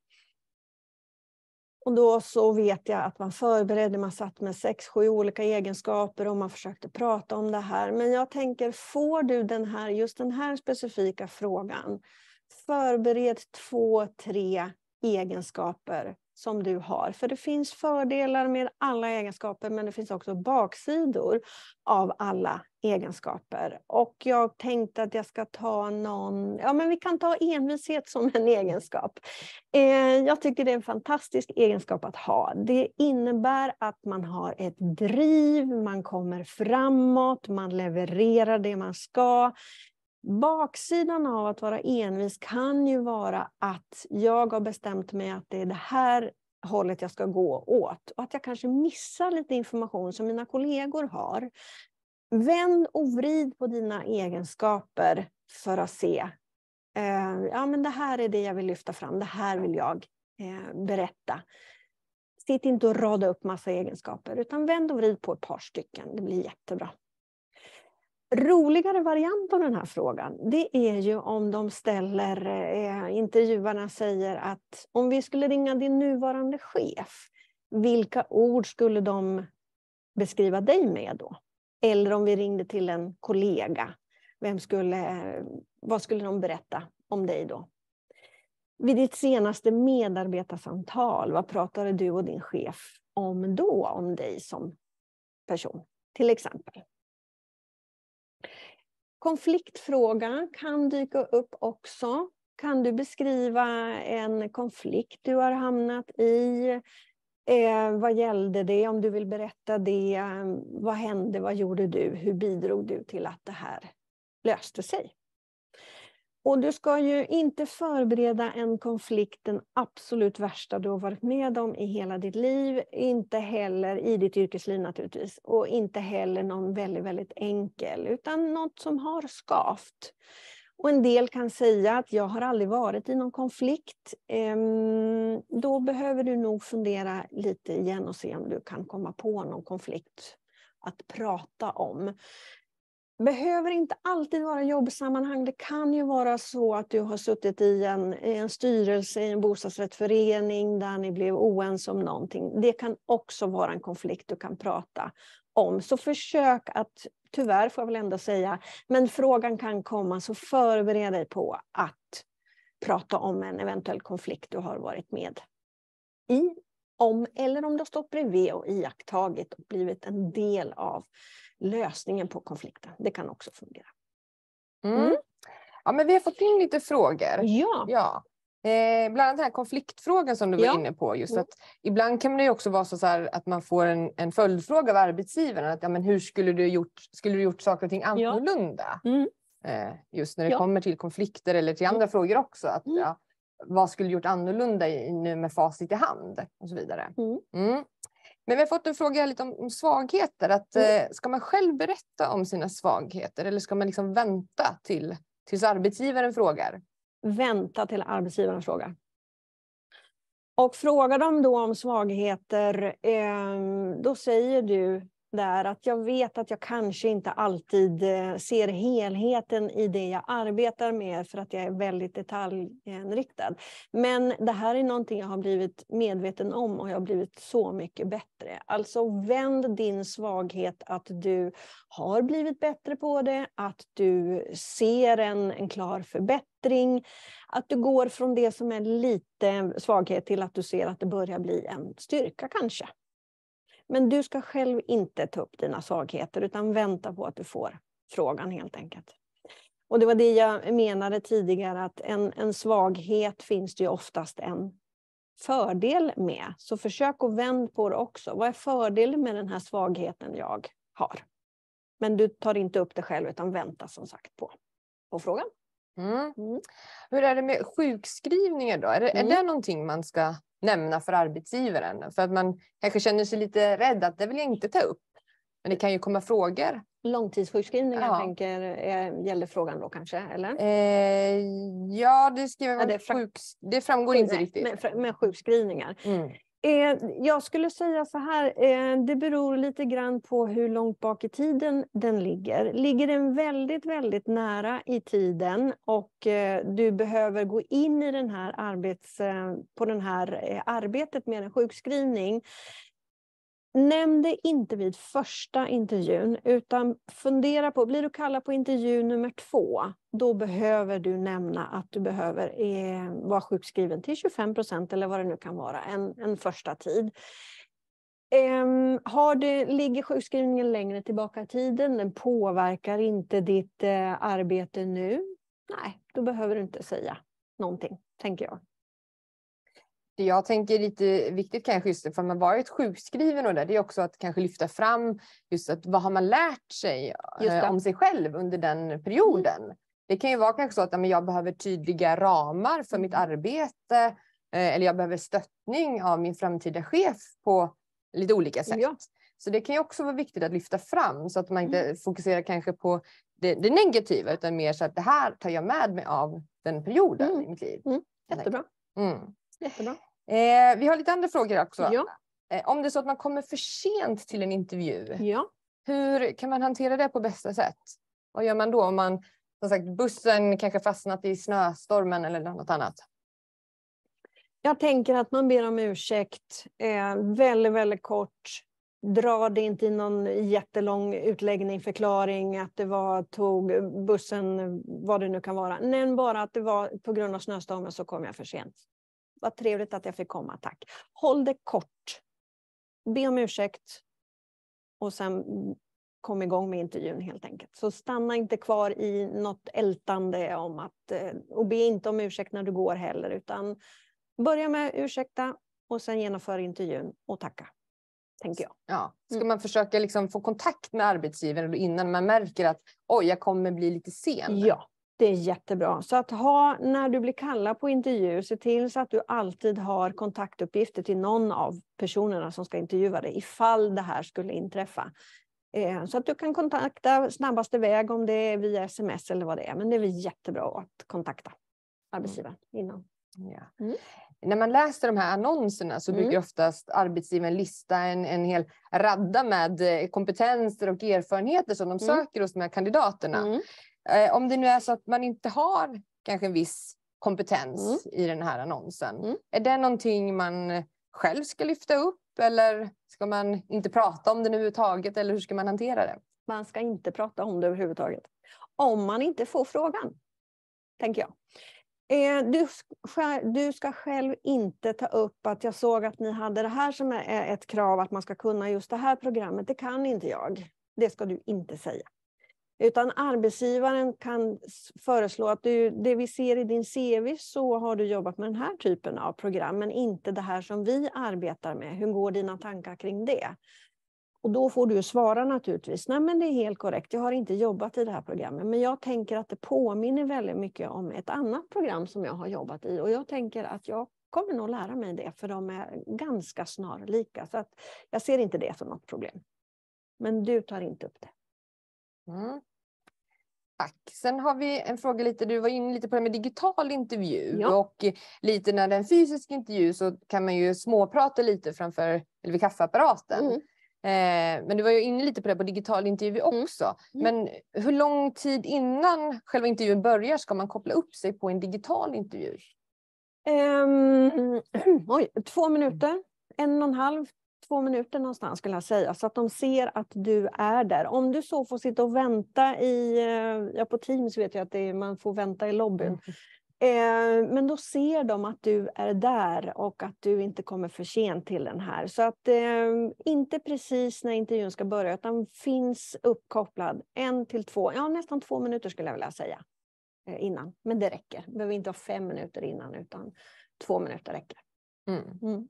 Och då så vet jag att man förberedde, man satt med sex, sju olika egenskaper och man försökte prata om det här. Men jag tänker, får du den här, just den här specifika frågan förbered två, tre egenskaper som du har. För det finns fördelar med alla egenskaper men det finns också baksidor av alla egenskaper. Och jag tänkte att jag ska ta någon, ja men vi kan ta envishet som en egenskap. Eh, jag tycker det är en fantastisk egenskap att ha. Det innebär att man har ett driv, man kommer framåt, man levererar det man ska. Baksidan av att vara envis kan ju vara att jag har bestämt mig att det är det här hållet jag ska gå åt och att jag kanske missar lite information som mina kollegor har. Vänd och vrid på dina egenskaper för att se. Eh, ja, men det här är det jag vill lyfta fram, det här vill jag eh, berätta. Sitt inte och rada upp massa egenskaper, utan vänd och vrid på ett par stycken. Det blir jättebra roligare variant av den här frågan, det är ju om de ställer, eh, intervjuarna säger att om vi skulle ringa din nuvarande chef, vilka ord skulle de beskriva dig med då? Eller om vi ringde till en kollega, vem skulle, vad skulle de berätta om dig då? Vid ditt senaste medarbetarsamtal, vad pratade du och din chef om då, om dig som person, till exempel? Konfliktfrågan kan dyka upp också. Kan du beskriva en konflikt du har hamnat i? Eh, vad gällde det? Om du vill berätta det. Eh, vad hände? Vad gjorde du? Hur bidrog du till att det här löste sig? Och du ska ju inte förbereda en konflikt, den absolut värsta du har varit med om i hela ditt liv, inte heller i ditt yrkesliv naturligtvis, och inte heller någon väldigt, väldigt enkel, utan något som har skavt. Och en del kan säga att jag har aldrig varit i någon konflikt. Ehm, då behöver du nog fundera lite igen och se om du kan komma på någon konflikt att prata om behöver inte alltid vara jobbsammanhang. Det kan ju vara så att du har suttit i en, i en styrelse i en bostadsrättsförening där ni blev oense om någonting. Det kan också vara en konflikt du kan prata om. Så försök att, tyvärr får jag väl ändå säga, men frågan kan komma så förbered dig på att prata om en eventuell konflikt du har varit med i om eller om du har stått bredvid och iakttagit och blivit en del av lösningen på konflikten. Det kan också fungera. Mm. Mm. Ja, men vi har fått in lite frågor. Ja. ja. Eh, bland annat den här konfliktfrågan som du var inne på. Just mm. att ibland kan det också vara så, så här, att man får en, en följdfråga av arbetsgivaren. Att, ja, men hur skulle du gjort, skulle du gjort saker och ting annorlunda? Ja. Mm. Eh, just när det kommer till konflikter eller till andra mm. frågor också. Att, mm. ja, vad skulle gjort annorlunda i, nu med facit i hand och så vidare. Mm. Mm. Men vi har fått en fråga lite om, om svagheter. Att, mm. eh, ska man själv berätta om sina svagheter eller ska man liksom vänta till, tills arbetsgivaren frågar? Vänta till arbetsgivaren frågar. Och frågar de då om svagheter, eh, då säger du där att jag vet att jag kanske inte alltid eh, ser helheten i det jag arbetar med för att jag är väldigt detaljinriktad. Men det här är någonting jag har blivit medveten om och jag har blivit så mycket bättre. Alltså vänd din svaghet att du har blivit bättre på det, att du ser en, en klar förbättring, att du går från det som är lite svaghet till att du ser att det börjar bli en styrka kanske. Men du ska själv inte ta upp dina svagheter utan vänta på att du får frågan helt enkelt. Och det var det jag menade tidigare att en, en svaghet finns det ju oftast en fördel med. Så försök att vända på det också. Vad är fördelen med den här svagheten jag har? Men du tar inte upp det själv utan väntar som sagt på, på frågan. Mm. Mm. Hur är det med sjukskrivningar då? Är, mm. är det någonting man ska nämna för arbetsgivaren. För att man kanske känner sig lite rädd att det vill jag inte ta upp. Men det kan ju komma frågor. Långtidssjukskrivningar ja. tänker, eh, gäller frågan då kanske? Eller? Eh, ja, det, skriver ja, det, fram- sjuks- det framgår nej, inte riktigt. Men, men sjukskrivningar. Mm. Eh, jag skulle säga så här, eh, det beror lite grann på hur långt bak i tiden den ligger. Ligger den väldigt, väldigt nära i tiden och eh, du behöver gå in i den här arbets, på det här arbetet med en sjukskrivning, Nämn det inte vid första intervjun, utan fundera på, blir du kallad på intervju nummer två, då behöver du nämna att du behöver eh, vara sjukskriven till 25 procent eller vad det nu kan vara, en, en första tid. Um, har du, ligger sjukskrivningen längre tillbaka i tiden? Den påverkar inte ditt uh, arbete nu? Nej, då behöver du inte säga någonting, tänker jag det jag tänker är lite viktigt kanske just för man varit sjukskriven och det, det är också att kanske lyfta fram just att vad har man lärt sig eh, om sig själv under den perioden. Mm. Det kan ju vara kanske så att jag behöver tydliga ramar för mitt mm. arbete eh, eller jag behöver stöttning av min framtida chef på lite olika sätt. Ja. Så det kan ju också vara viktigt att lyfta fram så att man inte mm. fokuserar kanske på det, det, negativa utan mer så att det här tar jag med mig av den perioden mm. i mitt liv. Mm. Jättebra. Mm. Jättebra. Eh, vi har lite andra frågor också. Ja. Eh, om det är så att man kommer för sent till en intervju, ja. hur kan man hantera det på bästa sätt? Vad gör man då om man, som sagt, bussen kanske fastnat i snöstormen eller något annat? Jag tänker att man ber om ursäkt eh, väldigt, väldigt kort dra det inte i någon jättelång utläggning, förklaring att det var, tog bussen, vad det nu kan vara. Nämn bara att det var på grund av snöstormen så kom jag för sent. Vad trevligt att jag fick komma, tack. Håll det kort. Be om ursäkt. Och sen kom igång med intervjun helt enkelt. Så stanna inte kvar i något ältande om att, eh, och be inte om ursäkt när du går heller, utan börja med ursäkta och sen genomför intervjun och tacka. Tänker jag. Ja. Ska mm. man försöka liksom få kontakt med arbetsgivaren innan man märker att oj, jag kommer bli lite sen? Ja, det är jättebra. Så att ha, när du blir kallad på intervju, se till så att du alltid har kontaktuppgifter till någon av personerna som ska intervjua dig, ifall det här skulle inträffa. Eh, så att du kan kontakta snabbaste väg om det är via sms eller vad det är. Men det är väl jättebra att kontakta arbetsgivaren innan. Mm. Ja. Mm. När man läser de här annonserna så mm. brukar mm. oftast arbetsgivaren lista en, en hel radda med eh, kompetenser och erfarenheter som de mm. söker hos de här kandidaterna. Mm. Eh, om det nu är så att man inte har kanske en viss kompetens mm. i den här annonsen. Mm. Är det någonting man själv ska lyfta upp eller ska man inte prata om det överhuvudtaget eller hur ska man hantera det? Man ska inte prata om det överhuvudtaget. Om man inte får frågan, tänker jag. Eh, du, du ska själv inte ta upp att jag såg att ni hade det här som är ett krav att man ska kunna just det här programmet. Det kan inte jag. Det ska du inte säga. Utan arbetsgivaren kan föreslå att du, det vi ser i din CV så har du jobbat med den här typen av program men inte det här som vi arbetar med. Hur går dina tankar kring det? Och då får du svara naturligtvis, nej men det är helt korrekt, jag har inte jobbat i det här programmet, men jag tänker att det påminner väldigt mycket om ett annat program som jag har jobbat i och jag tänker att jag kommer nog lära mig det, för de är ganska snarlika, så att jag ser inte det som något problem. Men du tar inte upp det. Mm. Tack. Sen har vi en fråga lite, du var inne lite på det med digital intervju ja. och lite när det är en fysisk intervju så kan man ju småprata lite framför, eller vid kaffeapparaten. Mm. Eh, men du var ju inne lite på det på digital intervju mm. också. Mm. Men hur lång tid innan själva intervjun börjar ska man koppla upp sig på en digital intervju? Um, *clears throat* oj, två minuter, en och en halv två minuter någonstans skulle jag säga, så att de ser att du är där. Om du så får sitta och vänta i, eh, ja på Teams vet jag att är, man får vänta i lobbyn. Mm. Eh, men då ser de att du är där och att du inte kommer för sent till den här. Så att eh, inte precis när intervjun ska börja, utan finns uppkopplad en till två, ja nästan två minuter skulle jag vilja säga innan. Men det räcker, behöver inte ha fem minuter innan utan två minuter räcker. Mm. Mm.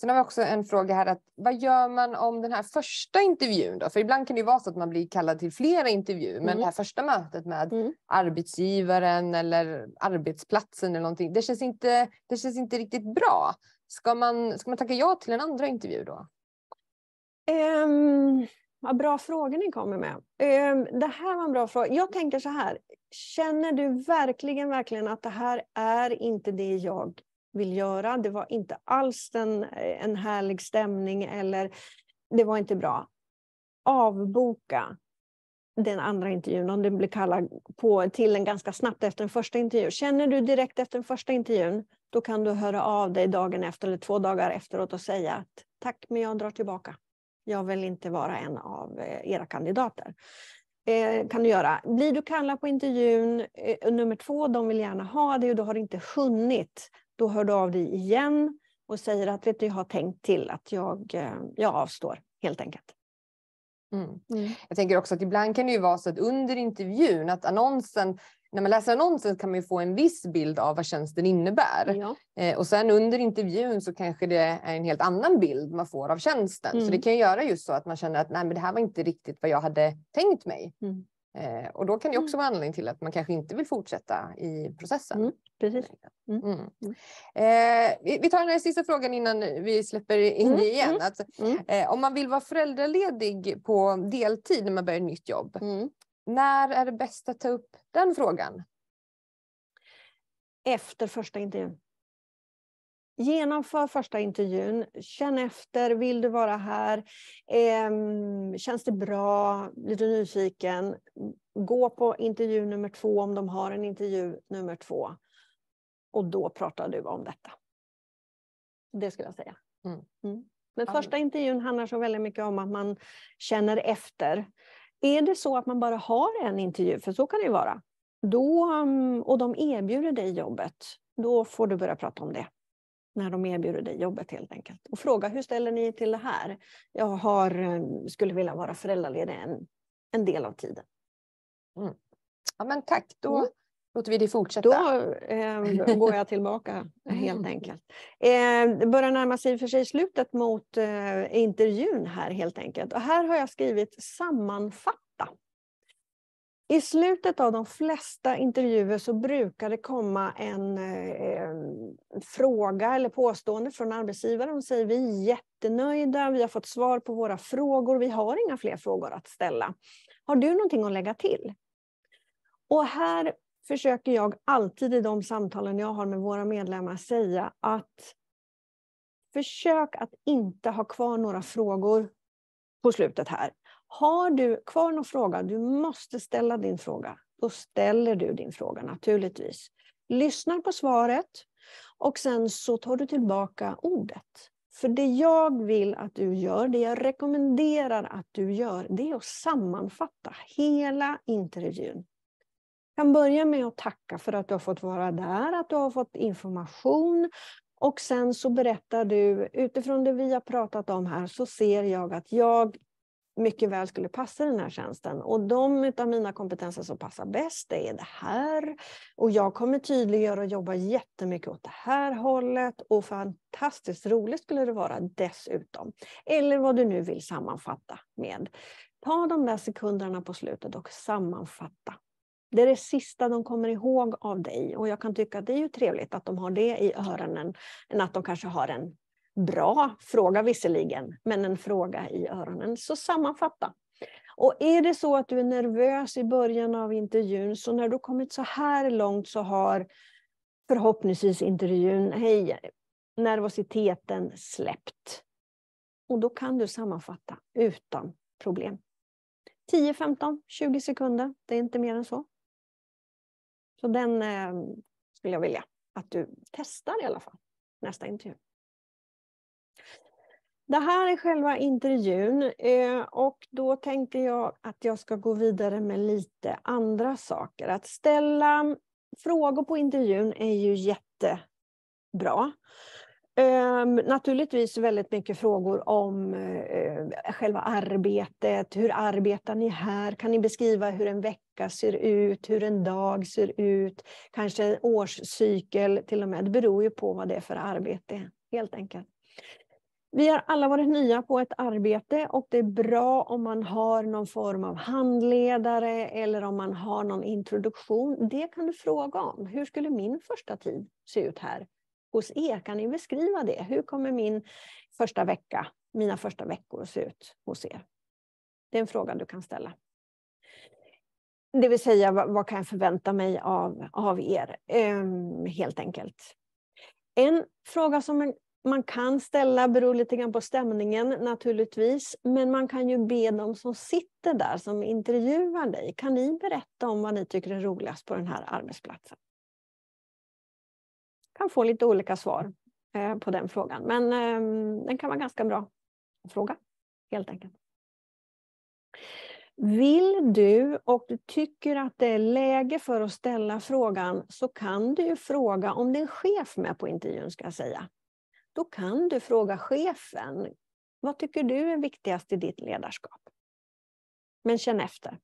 Sen har vi också en fråga här, att vad gör man om den här första intervjun då? För ibland kan det vara så att man blir kallad till flera intervjuer, men mm. det här första mötet med mm. arbetsgivaren eller arbetsplatsen eller någonting, det känns inte, det känns inte riktigt bra. Ska man, ska man tacka ja till en andra intervju då? Um, vad bra frågor ni kommer med. Um, det här var en bra fråga. Jag tänker så här, känner du verkligen, verkligen att det här är inte det jag vill göra. Det var inte alls en, eh, en härlig stämning eller det var inte bra. Avboka den andra intervjun, om den blir kallad på, till en ganska snabbt efter den första intervjun. Känner du direkt efter den första intervjun, då kan du höra av dig dagen efter eller två dagar efteråt och säga att tack, men jag drar tillbaka. Jag vill inte vara en av eh, era kandidater. Eh, kan du göra. Blir du kallad på intervjun eh, nummer två, de vill gärna ha dig och du har inte hunnit, då hör du av dig igen och säger att vet du, jag har tänkt till att jag, eh, jag avstår helt enkelt. Mm. Mm. Jag tänker också att ibland kan det ju vara så att under intervjun att annonsen när man läser annonsen kan man få en viss bild av vad tjänsten innebär. Ja. Eh, och sen under intervjun så kanske det är en helt annan bild man får av tjänsten. Mm. Så det mm. kan göra just så att man känner att Nej, men det här var inte riktigt vad jag hade tänkt mig. Mm. Eh, och då kan det också mm. vara anledning till att man kanske inte vill fortsätta i processen. Mm, precis. Eh, mm. mm. Mm. Eh, vi, vi, tar den här sista frågan innan vi släpper in dig mm, igen. Att, eh, om man vill vara föräldraledig på deltid när man börjar ett nytt jobb, när är det bäst att ta upp den frågan? Efter första intervjun. Genomför första intervjun, känn efter, vill du vara här? Eh, känns det bra? Blir du nyfiken? Gå på intervju nummer två om de har en intervju nummer två. Och då pratar du om detta. Det skulle jag säga. Mm. Mm. Men första intervjun handlar så väldigt mycket om att man känner efter. Är det så att man bara har en intervju, för så kan det ju vara, då, mm, och de erbjuder dig jobbet, då får du börja prata om det när de erbjuder dig jobbet helt enkelt. Och fråga hur ställer ni er till det här? Jag har, eh, skulle vilja vara föräldraledig en, en del av tiden. Mm. Ja, men tack, då mm. låter vi det fortsätta. Då eh, går jag tillbaka *laughs* mm. helt enkelt. Eh, det börjar närma sig för sig slutet mot eh, intervjun här helt enkelt. Och här har jag skrivit sammanfattning i slutet av de flesta intervjuer så brukar det komma en eh, fråga eller påstående från arbetsgivaren. De säger vi är jättenöjda, vi har fått svar på våra frågor, vi har inga fler frågor att ställa. Har du någonting att lägga till? Och här försöker jag alltid i de samtalen jag har med våra medlemmar säga att försök att inte ha kvar några frågor på slutet här. Har du kvar någon fråga, du måste ställa din fråga. Då ställer du din fråga naturligtvis. Lyssnar på svaret och sen så tar du tillbaka ordet. För det jag vill att du gör, det jag rekommenderar att du gör, det är att sammanfatta hela intervjun. Jag kan börja med att tacka för att du har fått vara där, att du har fått information, och sen så berättar du, utifrån det vi har pratat om här, så ser jag att jag mycket väl skulle passa den här tjänsten. Och de av mina kompetenser som passar bäst, det är det här. Och jag kommer tydliggöra och jobba jättemycket åt det här hållet. Och fantastiskt roligt skulle det vara dessutom. Eller vad du nu vill sammanfatta med. Ta de där sekunderna på slutet och sammanfatta. Det är det sista de kommer ihåg av dig. Och jag kan tycka att det är ju trevligt att de har det i öronen, än att de kanske har en bra fråga visserligen, men en fråga i öronen. Så sammanfatta. Och är det så att du är nervös i början av intervjun, så när du kommit så här långt så har förhoppningsvis intervjun, hej, nervositeten släppt. Och då kan du sammanfatta utan problem. 10, 15, 20 sekunder, det är inte mer än så. Så den eh, skulle jag vilja att du testar i alla fall, nästa intervju. Det här är själva intervjun eh, och då tänkte jag att jag ska gå vidare med lite andra saker. Att ställa frågor på intervjun är ju jättebra. Ehm, naturligtvis väldigt mycket frågor om eh, själva arbetet. Hur arbetar ni här? Kan ni beskriva hur en vecka ser ut? Hur en dag ser ut? Kanske en årscykel till och med. Det beror ju på vad det är för arbete helt enkelt. Vi har alla varit nya på ett arbete och det är bra om man har någon form av handledare eller om man har någon introduktion. Det kan du fråga om. Hur skulle min första tid se ut här hos er? Kan ni beskriva det? Hur kommer min första vecka, mina första veckor att se ut hos er? Det är en fråga du kan ställa. Det vill säga, vad kan jag förvänta mig av, av er? Ehm, helt enkelt. En fråga som man kan ställa, beror lite grann på stämningen naturligtvis, men man kan ju be de som sitter där, som intervjuar dig, kan ni berätta om vad ni tycker är roligast på den här arbetsplatsen? Kan få lite olika svar eh, på den frågan, men eh, den kan vara ganska bra att fråga, helt enkelt. Vill du och du tycker att det är läge för att ställa frågan så kan du ju fråga om din chef med på intervjun ska jag säga då kan du fråga chefen, vad tycker du är viktigast i ditt ledarskap? Men känn efter.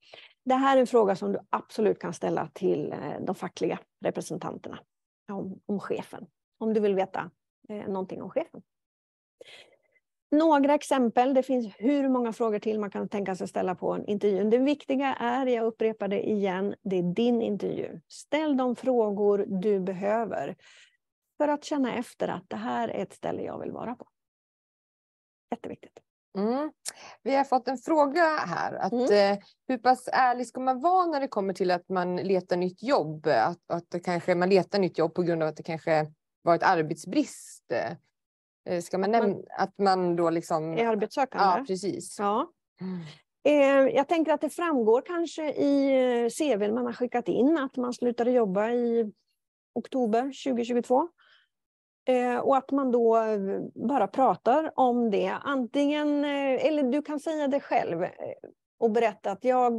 Det här är en fråga som du absolut kan ställa till eh, de fackliga representanterna om, om chefen, om du vill veta eh, någonting om chefen. Några exempel, det finns hur många frågor till man kan tänka sig ställa på en intervju. Det viktiga är, jag upprepar det igen, det är din intervju. Ställ de frågor du behöver för att känna efter att det här är ett ställe jag vill vara på. Jätteviktigt. Mm. Vi har fått en fråga här. Att, mm. eh, hur pass ärlig ska man vara när det kommer till att man letar nytt jobb? Att, att kanske man letar nytt jobb på grund av att det kanske varit arbetsbrist? Eh, eh, ska man nämna att man då liksom... Är arbetssökande? Ja, precis. Ja. Mm. Eh, jag tänker att det framgår kanske i eh, CV man har skickat in att man slutade jobba i oktober 2022. Eh, och att man då eh, bara pratar om det. Antingen, eh, eller du kan säga det själv och berätta att jag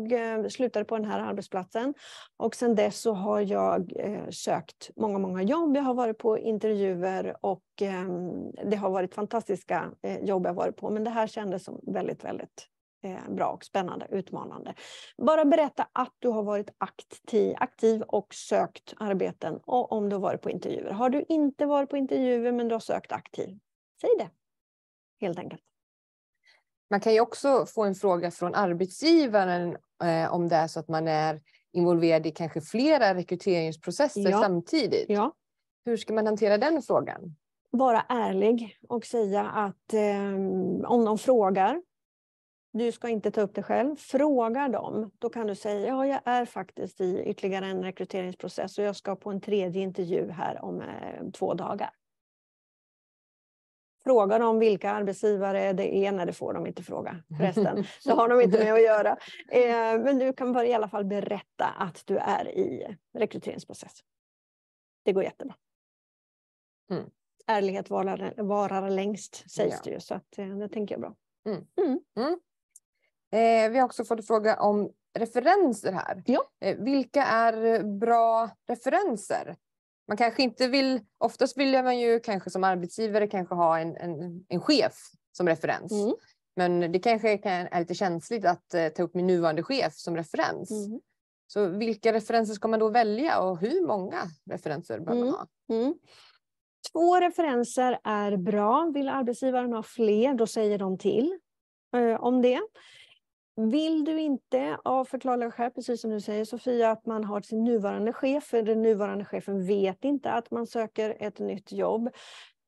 slutade på den här arbetsplatsen och sen dess så har jag sökt många, många jobb. Jag har varit på intervjuer och ehm, det har varit fantastiska jobb jag varit på, men det här kändes som väldigt, väldigt Eh, bra och spännande, utmanande. Bara berätta att du har varit aktiv, aktiv och sökt arbeten och om du har varit på intervjuer. Har du inte varit på intervjuer men du har sökt aktiv, säg det helt enkelt. Man kan ju också få en fråga från arbetsgivaren eh, om det är så att man är involverad i kanske flera rekryteringsprocesser ja. samtidigt. Ja. Hur ska man hantera den frågan? Vara ärlig och säga att eh, om de frågar du ska inte ta upp det själv. Fråga dem. Då kan du säga, ja, jag är faktiskt i ytterligare en rekryteringsprocess och jag ska på en tredje intervju här om eh, två dagar. Fråga dem vilka arbetsgivare det är. när det får de inte fråga Förresten, *laughs* så har de inte med att göra. Eh, men du kan bara i alla fall berätta att du är i rekryteringsprocess. Det går jättebra. Mm. Ärlighet varar, varar längst sägs ja. det ju, så att, eh, det tänker jag bra. Mm. Mm. mm. Eh, vi har också fått fråga om referenser här. Ja. Eh, vilka är bra referenser? Man kanske inte vill, oftast vill man ju kanske som arbetsgivare kanske ha en, en, en chef som referens. Mm. Men det kanske kan, är lite känsligt att eh, ta upp min nuvarande chef som referens. Mm. Så vilka referenser ska man då välja och hur många referenser bör mm. man ha? Mm. Två referenser är bra. Vill arbetsgivaren ha fler, då säger de till eh, om det. Vill du inte av förklarliga skäl, precis som du säger Sofia, att man har sin nuvarande chef, för den nuvarande chefen vet inte att man söker ett nytt jobb,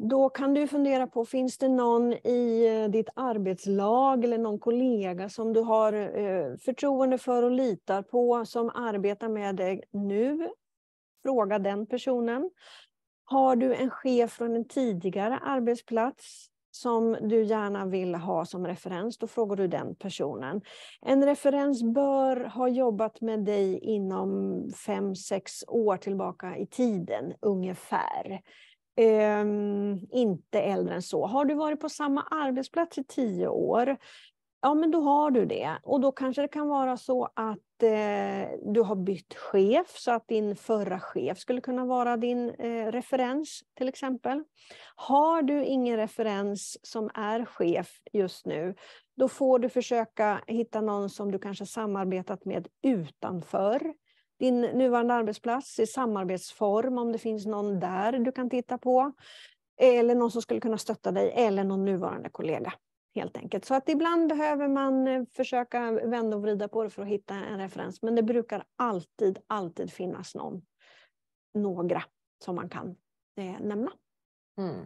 då kan du fundera på, finns det någon i eh, ditt arbetslag eller någon kollega som du har eh, förtroende för och litar på, som arbetar med dig nu? Fråga den personen. Har du en chef från en tidigare arbetsplats som du gärna vill ha som referens, då frågar du den personen. En referens bör ha jobbat med dig inom fem sex år tillbaka i tiden ungefär. Um, inte äldre än så. Har du varit på samma arbetsplats i tio år, Ja, men då har du det. Och då kanske det kan vara så att eh, du har bytt chef, så att din förra chef skulle kunna vara din eh, referens, till exempel. Har du ingen referens som är chef just nu, då får du försöka hitta någon som du kanske samarbetat med utanför din nuvarande arbetsplats, i samarbetsform, om det finns någon där du kan titta på. Eller någon som skulle kunna stötta dig, eller någon nuvarande kollega helt enkelt. Så att ibland behöver man eh, försöka vända och vrida på det för att hitta en referens. Men det brukar alltid, alltid finnas någon, några som man kan eh, nämna. Mm.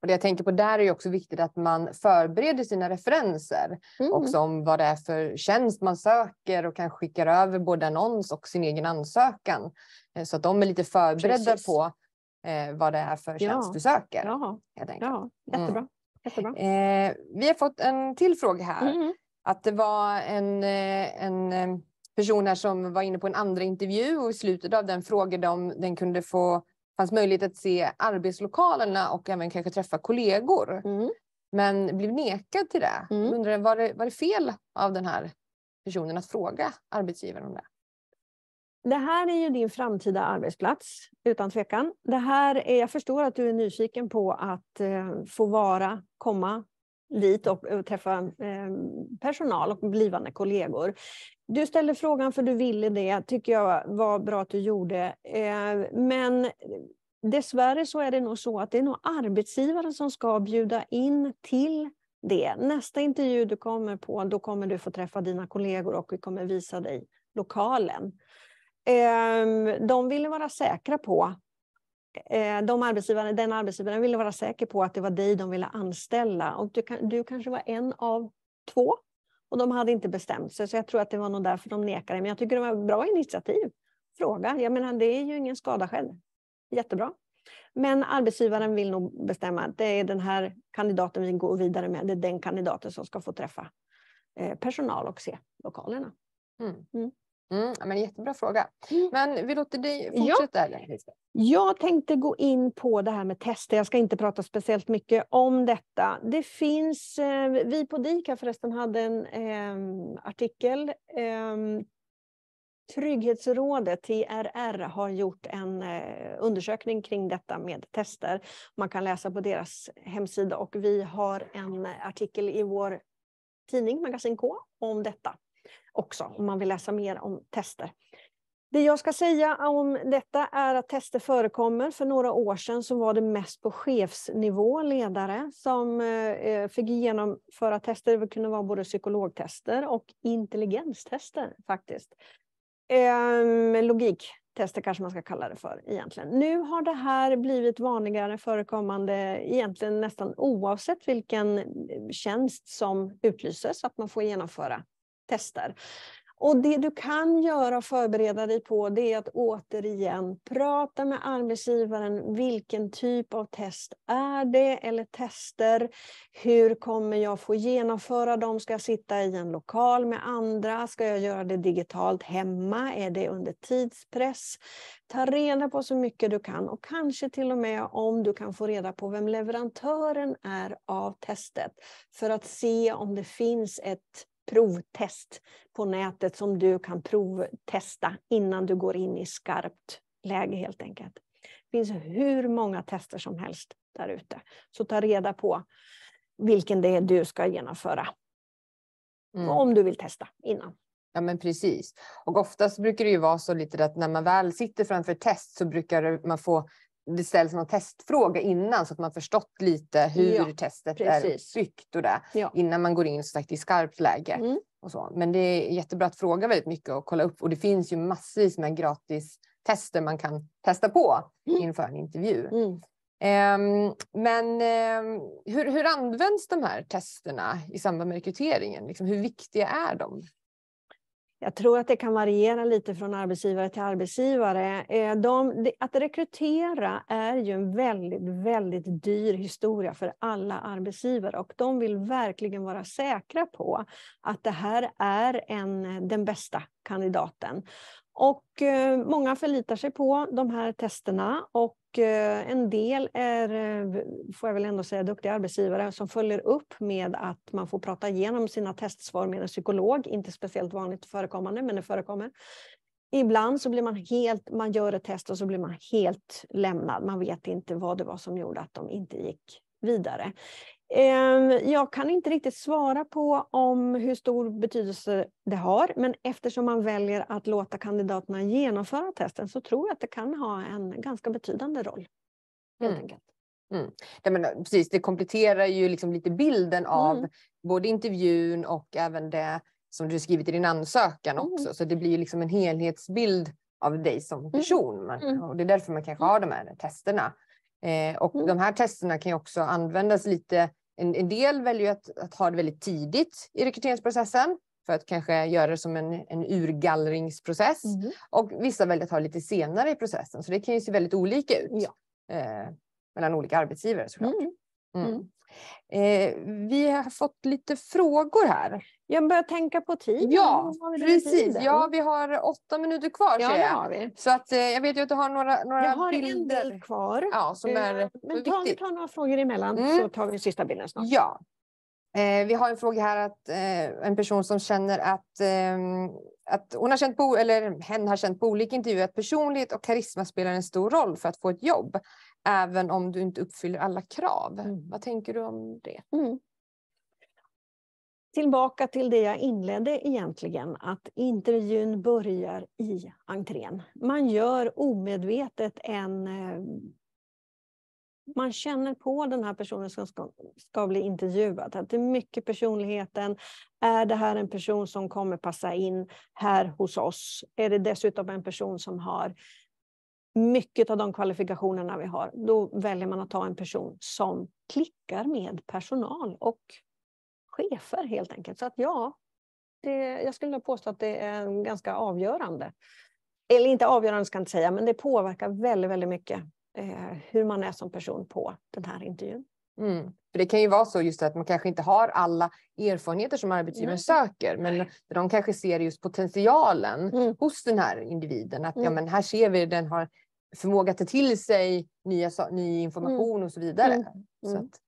Och det jag tänker på där är också viktigt att man förbereder sina referenser. Mm. Också om vad det är för tjänst man söker och kan skickar över både annons och sin egen ansökan. Eh, så att de är lite förberedda Precis. på eh, vad det är för tjänst ja. du söker. Ja, helt enkelt. ja. jättebra. Mm. Eh, vi har fått en till fråga här. Mm. Att det var en, eh, en eh, person här som var inne på en andra intervju och i slutet av den frågade om den kunde få fanns möjlighet att se arbetslokalerna och även kanske träffa kollegor. Mm. Men blev nekad till det. Mm. Undrar, var det, var det fel av den här personen att fråga arbetsgivaren om det? Det här är ju din framtida arbetsplats, utan tvekan. Det här är, jag förstår att du är nyfiken på att eh, få vara, komma dit och, och träffa eh, personal och blivande kollegor. Du ställde frågan för du ville det, tycker jag var bra att du gjorde. Eh, men dessvärre så är det nog så att det är nog arbetsgivaren som ska bjuda in till det. Nästa intervju du kommer på, då kommer du få träffa dina kollegor och vi kommer visa dig lokalen. Ehm, de ville vara säkra på, eh, de arbetsgivarna, den arbetsgivaren ville vara säker på att det var dig de ville anställa. Och du, du kanske var en av två och de hade inte bestämt sig. Så jag tror att det var nog därför de nekade. Men jag tycker det var ett bra initiativ. Fråga. Jag menar, det är ju ingen skada själv. Jättebra. Men arbetsgivaren vill nog bestämma att det är den här kandidaten vi går vidare med. Det är den kandidaten som ska få träffa eh, personal och se lokalerna. Mm. Mm. Mm, men jättebra fråga. Mm. Men vi låter dig fortsätta. Ja. Jag tänkte gå in på det här med tester. Jag ska inte prata speciellt mycket om detta. Det finns, eh, vi på DIKA förresten hade en eh, artikel. Eh, Trygghetsrådet, TRR, har gjort en eh, undersökning kring detta med tester. Man kan läsa på deras hemsida och vi har en artikel i vår tidning Magasin K om detta också om man vill läsa mer om tester. Det jag ska säga om detta är att tester förekommer. För några år sedan så var det mest på chefsnivå ledare som eh, fick genomföra tester. Det kunde vara både psykologtester och intelligenstester faktiskt. Ehm, logiktester kanske man ska kalla det för egentligen. Nu har det här blivit vanligare förekommande egentligen nästan oavsett vilken eh, tjänst som utlyses att man får genomföra tester. Och det du kan göra och förbereda dig på det är att återigen prata med arbetsgivaren. Vilken typ av test är det eller tester? Hur kommer jag få genomföra dem? Ska jag sitta i en lokal med andra? Ska jag göra det digitalt hemma? Är det under tidspress? Ta reda på så mycket du kan och kanske till och med om du kan få reda på vem leverantören är av testet för att se om det finns ett provtest på nätet som du kan provtesta innan du går in i skarpt läge helt enkelt. Det finns hur många tester som helst där ute. Så ta reda på vilken det är du ska genomföra. Mm. Om du vill testa innan. Ja men precis. Och oftast brukar det ju vara så lite att när man väl sitter framför test så brukar man få det ställs någon testfråga innan så att man förstått lite hur ja, testet precis. är byggt och det, ja. innan man går in så sagt, i skarpt läge. Mm. Och så. Men det är jättebra att fråga väldigt mycket och kolla upp och det finns ju massvis med gratis tester man kan testa på mm. inför en intervju. Mm. Um, men um, hur, hur används de här testerna i samband med rekryteringen? Liksom, hur viktiga är de? Jag tror att det kan variera lite från arbetsgivare till arbetsgivare. Eh, de, att rekrytera är ju en väldigt, väldigt dyr historia för alla arbetsgivare och de vill verkligen vara säkra på att det här är en, den bästa kandidaten. Och eh, många förlitar sig på de här testerna och Eh, en del är, eh, får jag väl ändå säga, duktiga arbetsgivare som följer upp med att man får prata igenom sina testsvar med en psykolog. Inte speciellt vanligt förekommande, men det förekommer. Ibland så blir man helt, man gör ett test och så blir man helt lämnad. Man vet inte vad det var som gjorde att de inte gick vidare. Ehm, jag kan inte riktigt svara på om hur stor betydelse det har, men eftersom man väljer att låta kandidaterna genomföra testen så tror jag att det kan ha en ganska betydande roll. Helt mm. Mm. Det, eh, precis, det kompletterar ju liksom lite bilden av mm. både intervjun och även det som du skrivit i din ansökan mm. också, så det blir liksom en helhetsbild av dig som mm. person. Mm. Och det är därför man kanske har de här testerna Eh, och mm. de här testerna kan också användas lite. En, en del väljer att, att, ha det väldigt tidigt i rekryteringsprocessen för att kanske göra det som en, en urgallringsprocess. Mm. Och vissa väljer att ha det lite senare i processen, så det kan ju se väldigt olika ut ja. eh, mellan olika arbetsgivare såklart. Mm. mm. mm. Eh, vi har fått lite frågor här. Jag börjar tänka på tiden. Ja, precis. Ja, vi har åtta minuter kvar. Ja, det har vi. Så att, eh, jag vet ju att du har några, några jag har bilder. en del kvar. Ja, som eh, är men ta, viktigt. ta några frågor emellan mm. så tar vi sista bilden snart. Ja. Eh, vi har en fråga här att eh, en person som känner att, eh, att hon har känt på, eller hen har känt på olika intervjuer att personlighet och karisma spelar en stor roll för att få ett jobb, även om du inte uppfyller alla krav. Mm. Vad tänker du om det? Mm tillbaka till det jag inledde egentligen, att intervjun börjar i entrén. Man gör omedvetet en... Eh, man känner på den här personen som ska, ska bli intervjuad, att det är mycket personligheten. Är det här en person som kommer passa in här hos oss? Är det dessutom en person som har mycket av de kvalifikationerna vi har, då väljer man att ta en person som klickar med personal och chefer helt enkelt. Så att ja, det, jag skulle nog påstå att det är ganska avgörande. Eller inte avgörande ska jag inte säga, men det påverkar väldigt, väldigt mycket eh, hur man är som person på den här intervjun. Mm. För det kan ju vara så just att man kanske inte har alla erfarenheter som arbetsgivaren mm. söker, men de kanske ser just potentialen mm. hos den här individen. Att ja, mm. men här ser vi den har förmåga att ta till sig nya, ny information mm. och så vidare. Mm. Så att,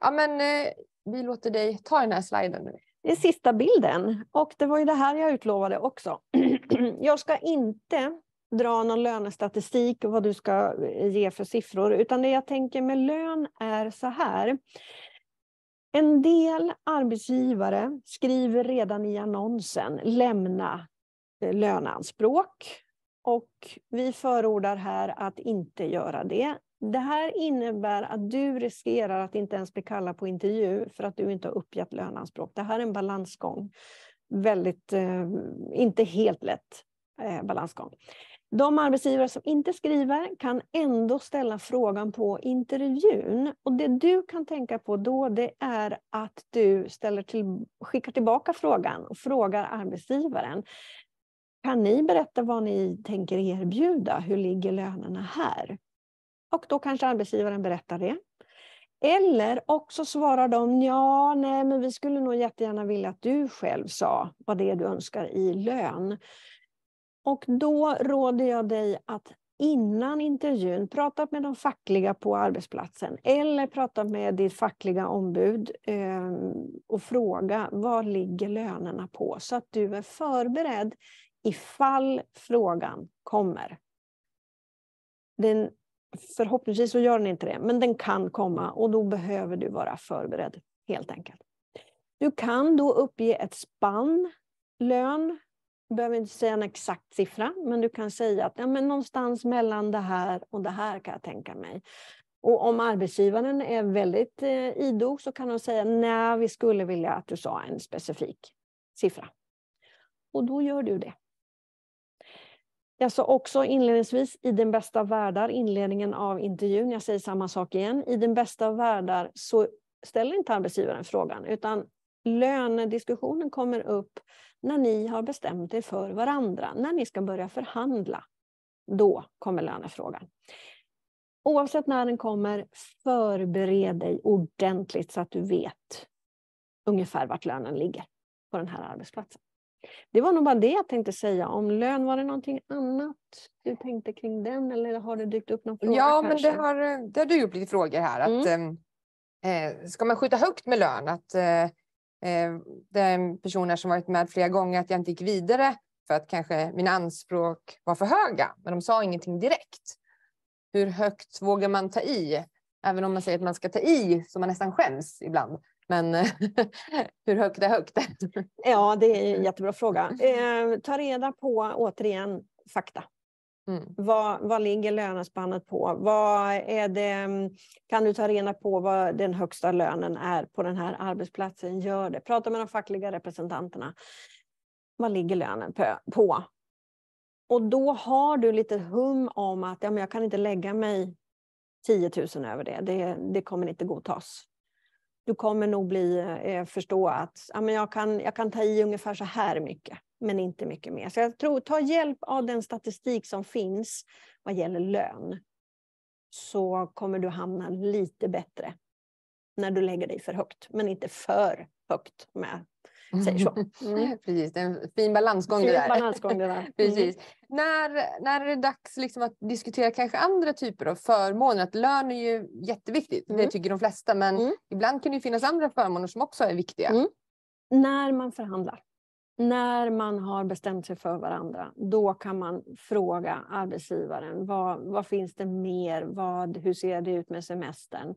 ja, men, eh, vi låter dig ta den här sliden nu. Det är sista bilden och det var ju det här jag utlovade också. *clears throat* jag ska inte dra någon lönestatistik och vad du ska eh, ge för siffror, utan det jag tänker med lön är så här. En del arbetsgivare skriver redan i annonsen lämna eh, löneanspråk och vi förordar här att inte göra det. Det här innebär att du riskerar att inte ens bli kallad på intervju för att du inte har uppgett löneanspråk. Det här är en balansgång. Väldigt, eh, inte helt lätt eh, balansgång. De arbetsgivare som inte skriver kan ändå ställa frågan på intervjun. Och det du kan tänka på då det är att du ställer till, skickar tillbaka frågan och frågar arbetsgivaren. Kan ni berätta vad ni tänker erbjuda? Hur ligger lönerna här? Och då kanske arbetsgivaren berättar det. Eller också svarar de, ja, nej, men vi skulle nog jättegärna vilja att du själv sa vad det är du önskar i lön. Och då råder jag dig att innan intervjun prata med de fackliga på arbetsplatsen eller prata med ditt fackliga ombud ehm, och fråga vad ligger lönerna på så att du är förberedd ifall frågan kommer. Den Förhoppningsvis så gör den inte det, men den kan komma och då behöver du vara förberedd helt enkelt. Du kan då uppge ett spann, lön. Du behöver inte säga en exakt siffra, men du kan säga att ja, men någonstans mellan det här och det här kan jag tänka mig. Och om arbetsgivaren är väldigt eh, idog så kan de säga när vi skulle vilja att du sa en specifik siffra. Och då gör du det. Jag sa också inledningsvis i den bästa av världar, inledningen av intervjun, jag säger samma sak igen, i den bästa av världar så ställer inte arbetsgivaren frågan, utan lönediskussionen kommer upp när ni har bestämt er för varandra, när ni ska börja förhandla. Då kommer lönefrågan. Oavsett när den kommer, förbered dig ordentligt så att du vet ungefär vart lönen ligger på den här arbetsplatsen. Det var nog bara det jag tänkte säga om lön. Var det någonting annat du tänkte kring den eller har det dykt upp någon fråga? Ja, men det har, det har dykt upp lite frågor här. Att, mm. Eh, eh, ska man skjuta högt med lön? Att, eh, eh det är personer som varit med flera gånger att jag inte gick vidare för att kanske mina anspråk var för höga, men de sa ingenting direkt. Hur högt vågar man ta i? Även om man säger att man ska ta i så man nästan skäms ibland. Men eh, *laughs* hur högt är högt? *laughs* ja, det är en mm. jättebra fråga. Eh, ta reda på, återigen, fakta. Mm. Vad, vad ligger lönespannet på? Vad är det, mm, kan du ta reda på vad den högsta lönen är på den här arbetsplatsen? Gör det. Prata med de fackliga representanterna. Vad ligger lönen på? Och då har du lite hum om att ja, men jag kan inte lägga mig 10 000 över det. Det, det kommer inte godtas du kommer nog bli, eh, förstå att ja, men jag, kan, jag kan ta i ungefär så här mycket, men inte mycket mer. Så jag tror, ta hjälp av den statistik som finns vad gäller lön, så kommer du hamna lite bättre när du lägger dig för högt, men inte för högt med säger så. *laughs* Mm. Mm. Precis, det är en fin balansgång fin det där. Balansgång det där. *laughs* Mm. Precis. Mm. När, när är det dags liksom att diskutera kanske andra typer av förmåner? Att lön är ju jätteviktigt, mm. det tycker de flesta, men ibland kan det finnas andra förmåner som också är viktiga. När man förhandlar. När man har bestämt sig för varandra, då kan man fråga arbetsgivaren vad, vad finns det mer? Vad, hur ser det ut med semestern?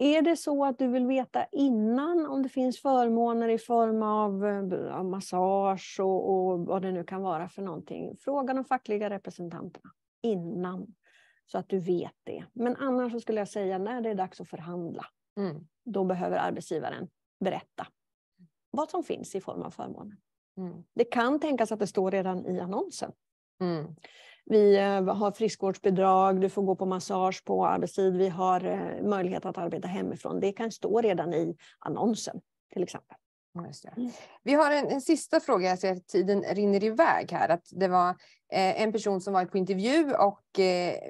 Är det så att du vill veta innan om det finns förmåner i form eh, av, massage och, och, vad det nu kan vara för någonting, fråga de fackliga representanterna innan så att du vet det. Men annars skulle jag säga när det är dags att förhandla, mm. då behöver arbetsgivaren berätta vad som finns i form av förmåner. Mm. Det kan tänkas att det står redan i annonsen. Mm. Vi eh, har friskvårdsbidrag, du får gå på massage på arbetstid, vi har eh, möjlighet att arbeta hemifrån. Det kan stå redan i annonsen till exempel. Mm. Vi har en, en, sista fråga, jag ser att tiden rinner iväg här. Att det var eh, en person som varit på intervju och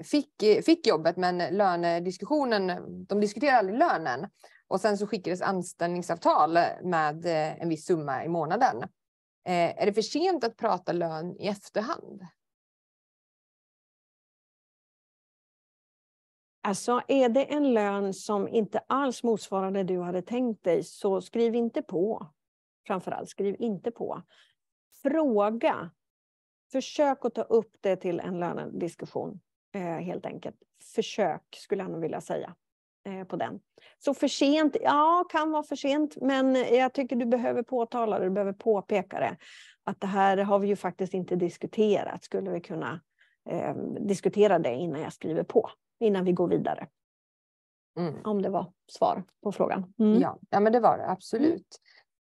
fick, fick jobbet men lönediskussionen, de diskuterade aldrig lönen. Och sen så skickades anställningsavtal med en viss summa i månaden. är det för sent att prata lön i efterhand? Alltså är det en lön som inte alls motsvarar det du hade tänkt dig, så skriv inte på. Framförallt, skriv inte på. Fråga. Försök att ta upp det till en lönediskussion, eh, helt enkelt. Försök, skulle jag nog vilja säga eh, på den. Så för sent, ja, kan vara för sent, men jag tycker du behöver påtala det, du behöver påpeka det. Att det här har vi ju faktiskt inte diskuterat, skulle vi kunna eh, diskutera det innan jag skriver på? innan vi går vidare. Mm. Om det var svar på frågan. Mm. Ja, ja, men det var det absolut.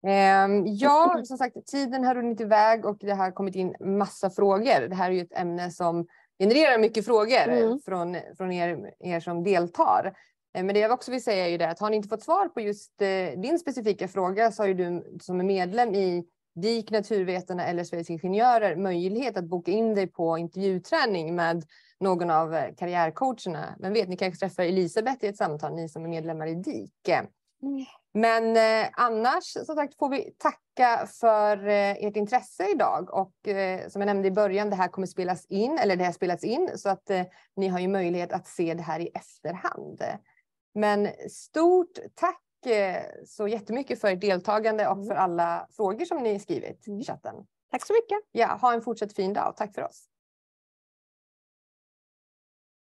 Mm. Eh, ja, som sagt, tiden har runnit iväg och det har kommit in massa frågor. Det här är ju ett ämne som genererar mycket frågor mm. från, från er, er som deltar. Ehm, men det jag också vill säga är ju det att har ni inte fått svar på just eh, din specifika fråga så har ju du som är medlem i DIK, Naturvetarna eller Sveriges Ingenjörer möjlighet att boka in dig på intervjuträning med någon av eh, karriärcoacherna. Men vet, ni kanske träffar Elisabeth i ett samtal, ni som är medlemmar i DIK. Mm. Men eh, annars som sagt får vi tacka för eh, ert intresse idag och eh, som jag nämnde i början, det här kommer spelas in eller det har spelats in så att eh, ni har ju möjlighet att se det här i efterhand. Men stort tack eh, så jättemycket för ert deltagande och mm. för alla frågor som ni skrivit i mm. chatten. Tack så mycket. Ja, ha en fortsatt fin dag och tack för oss.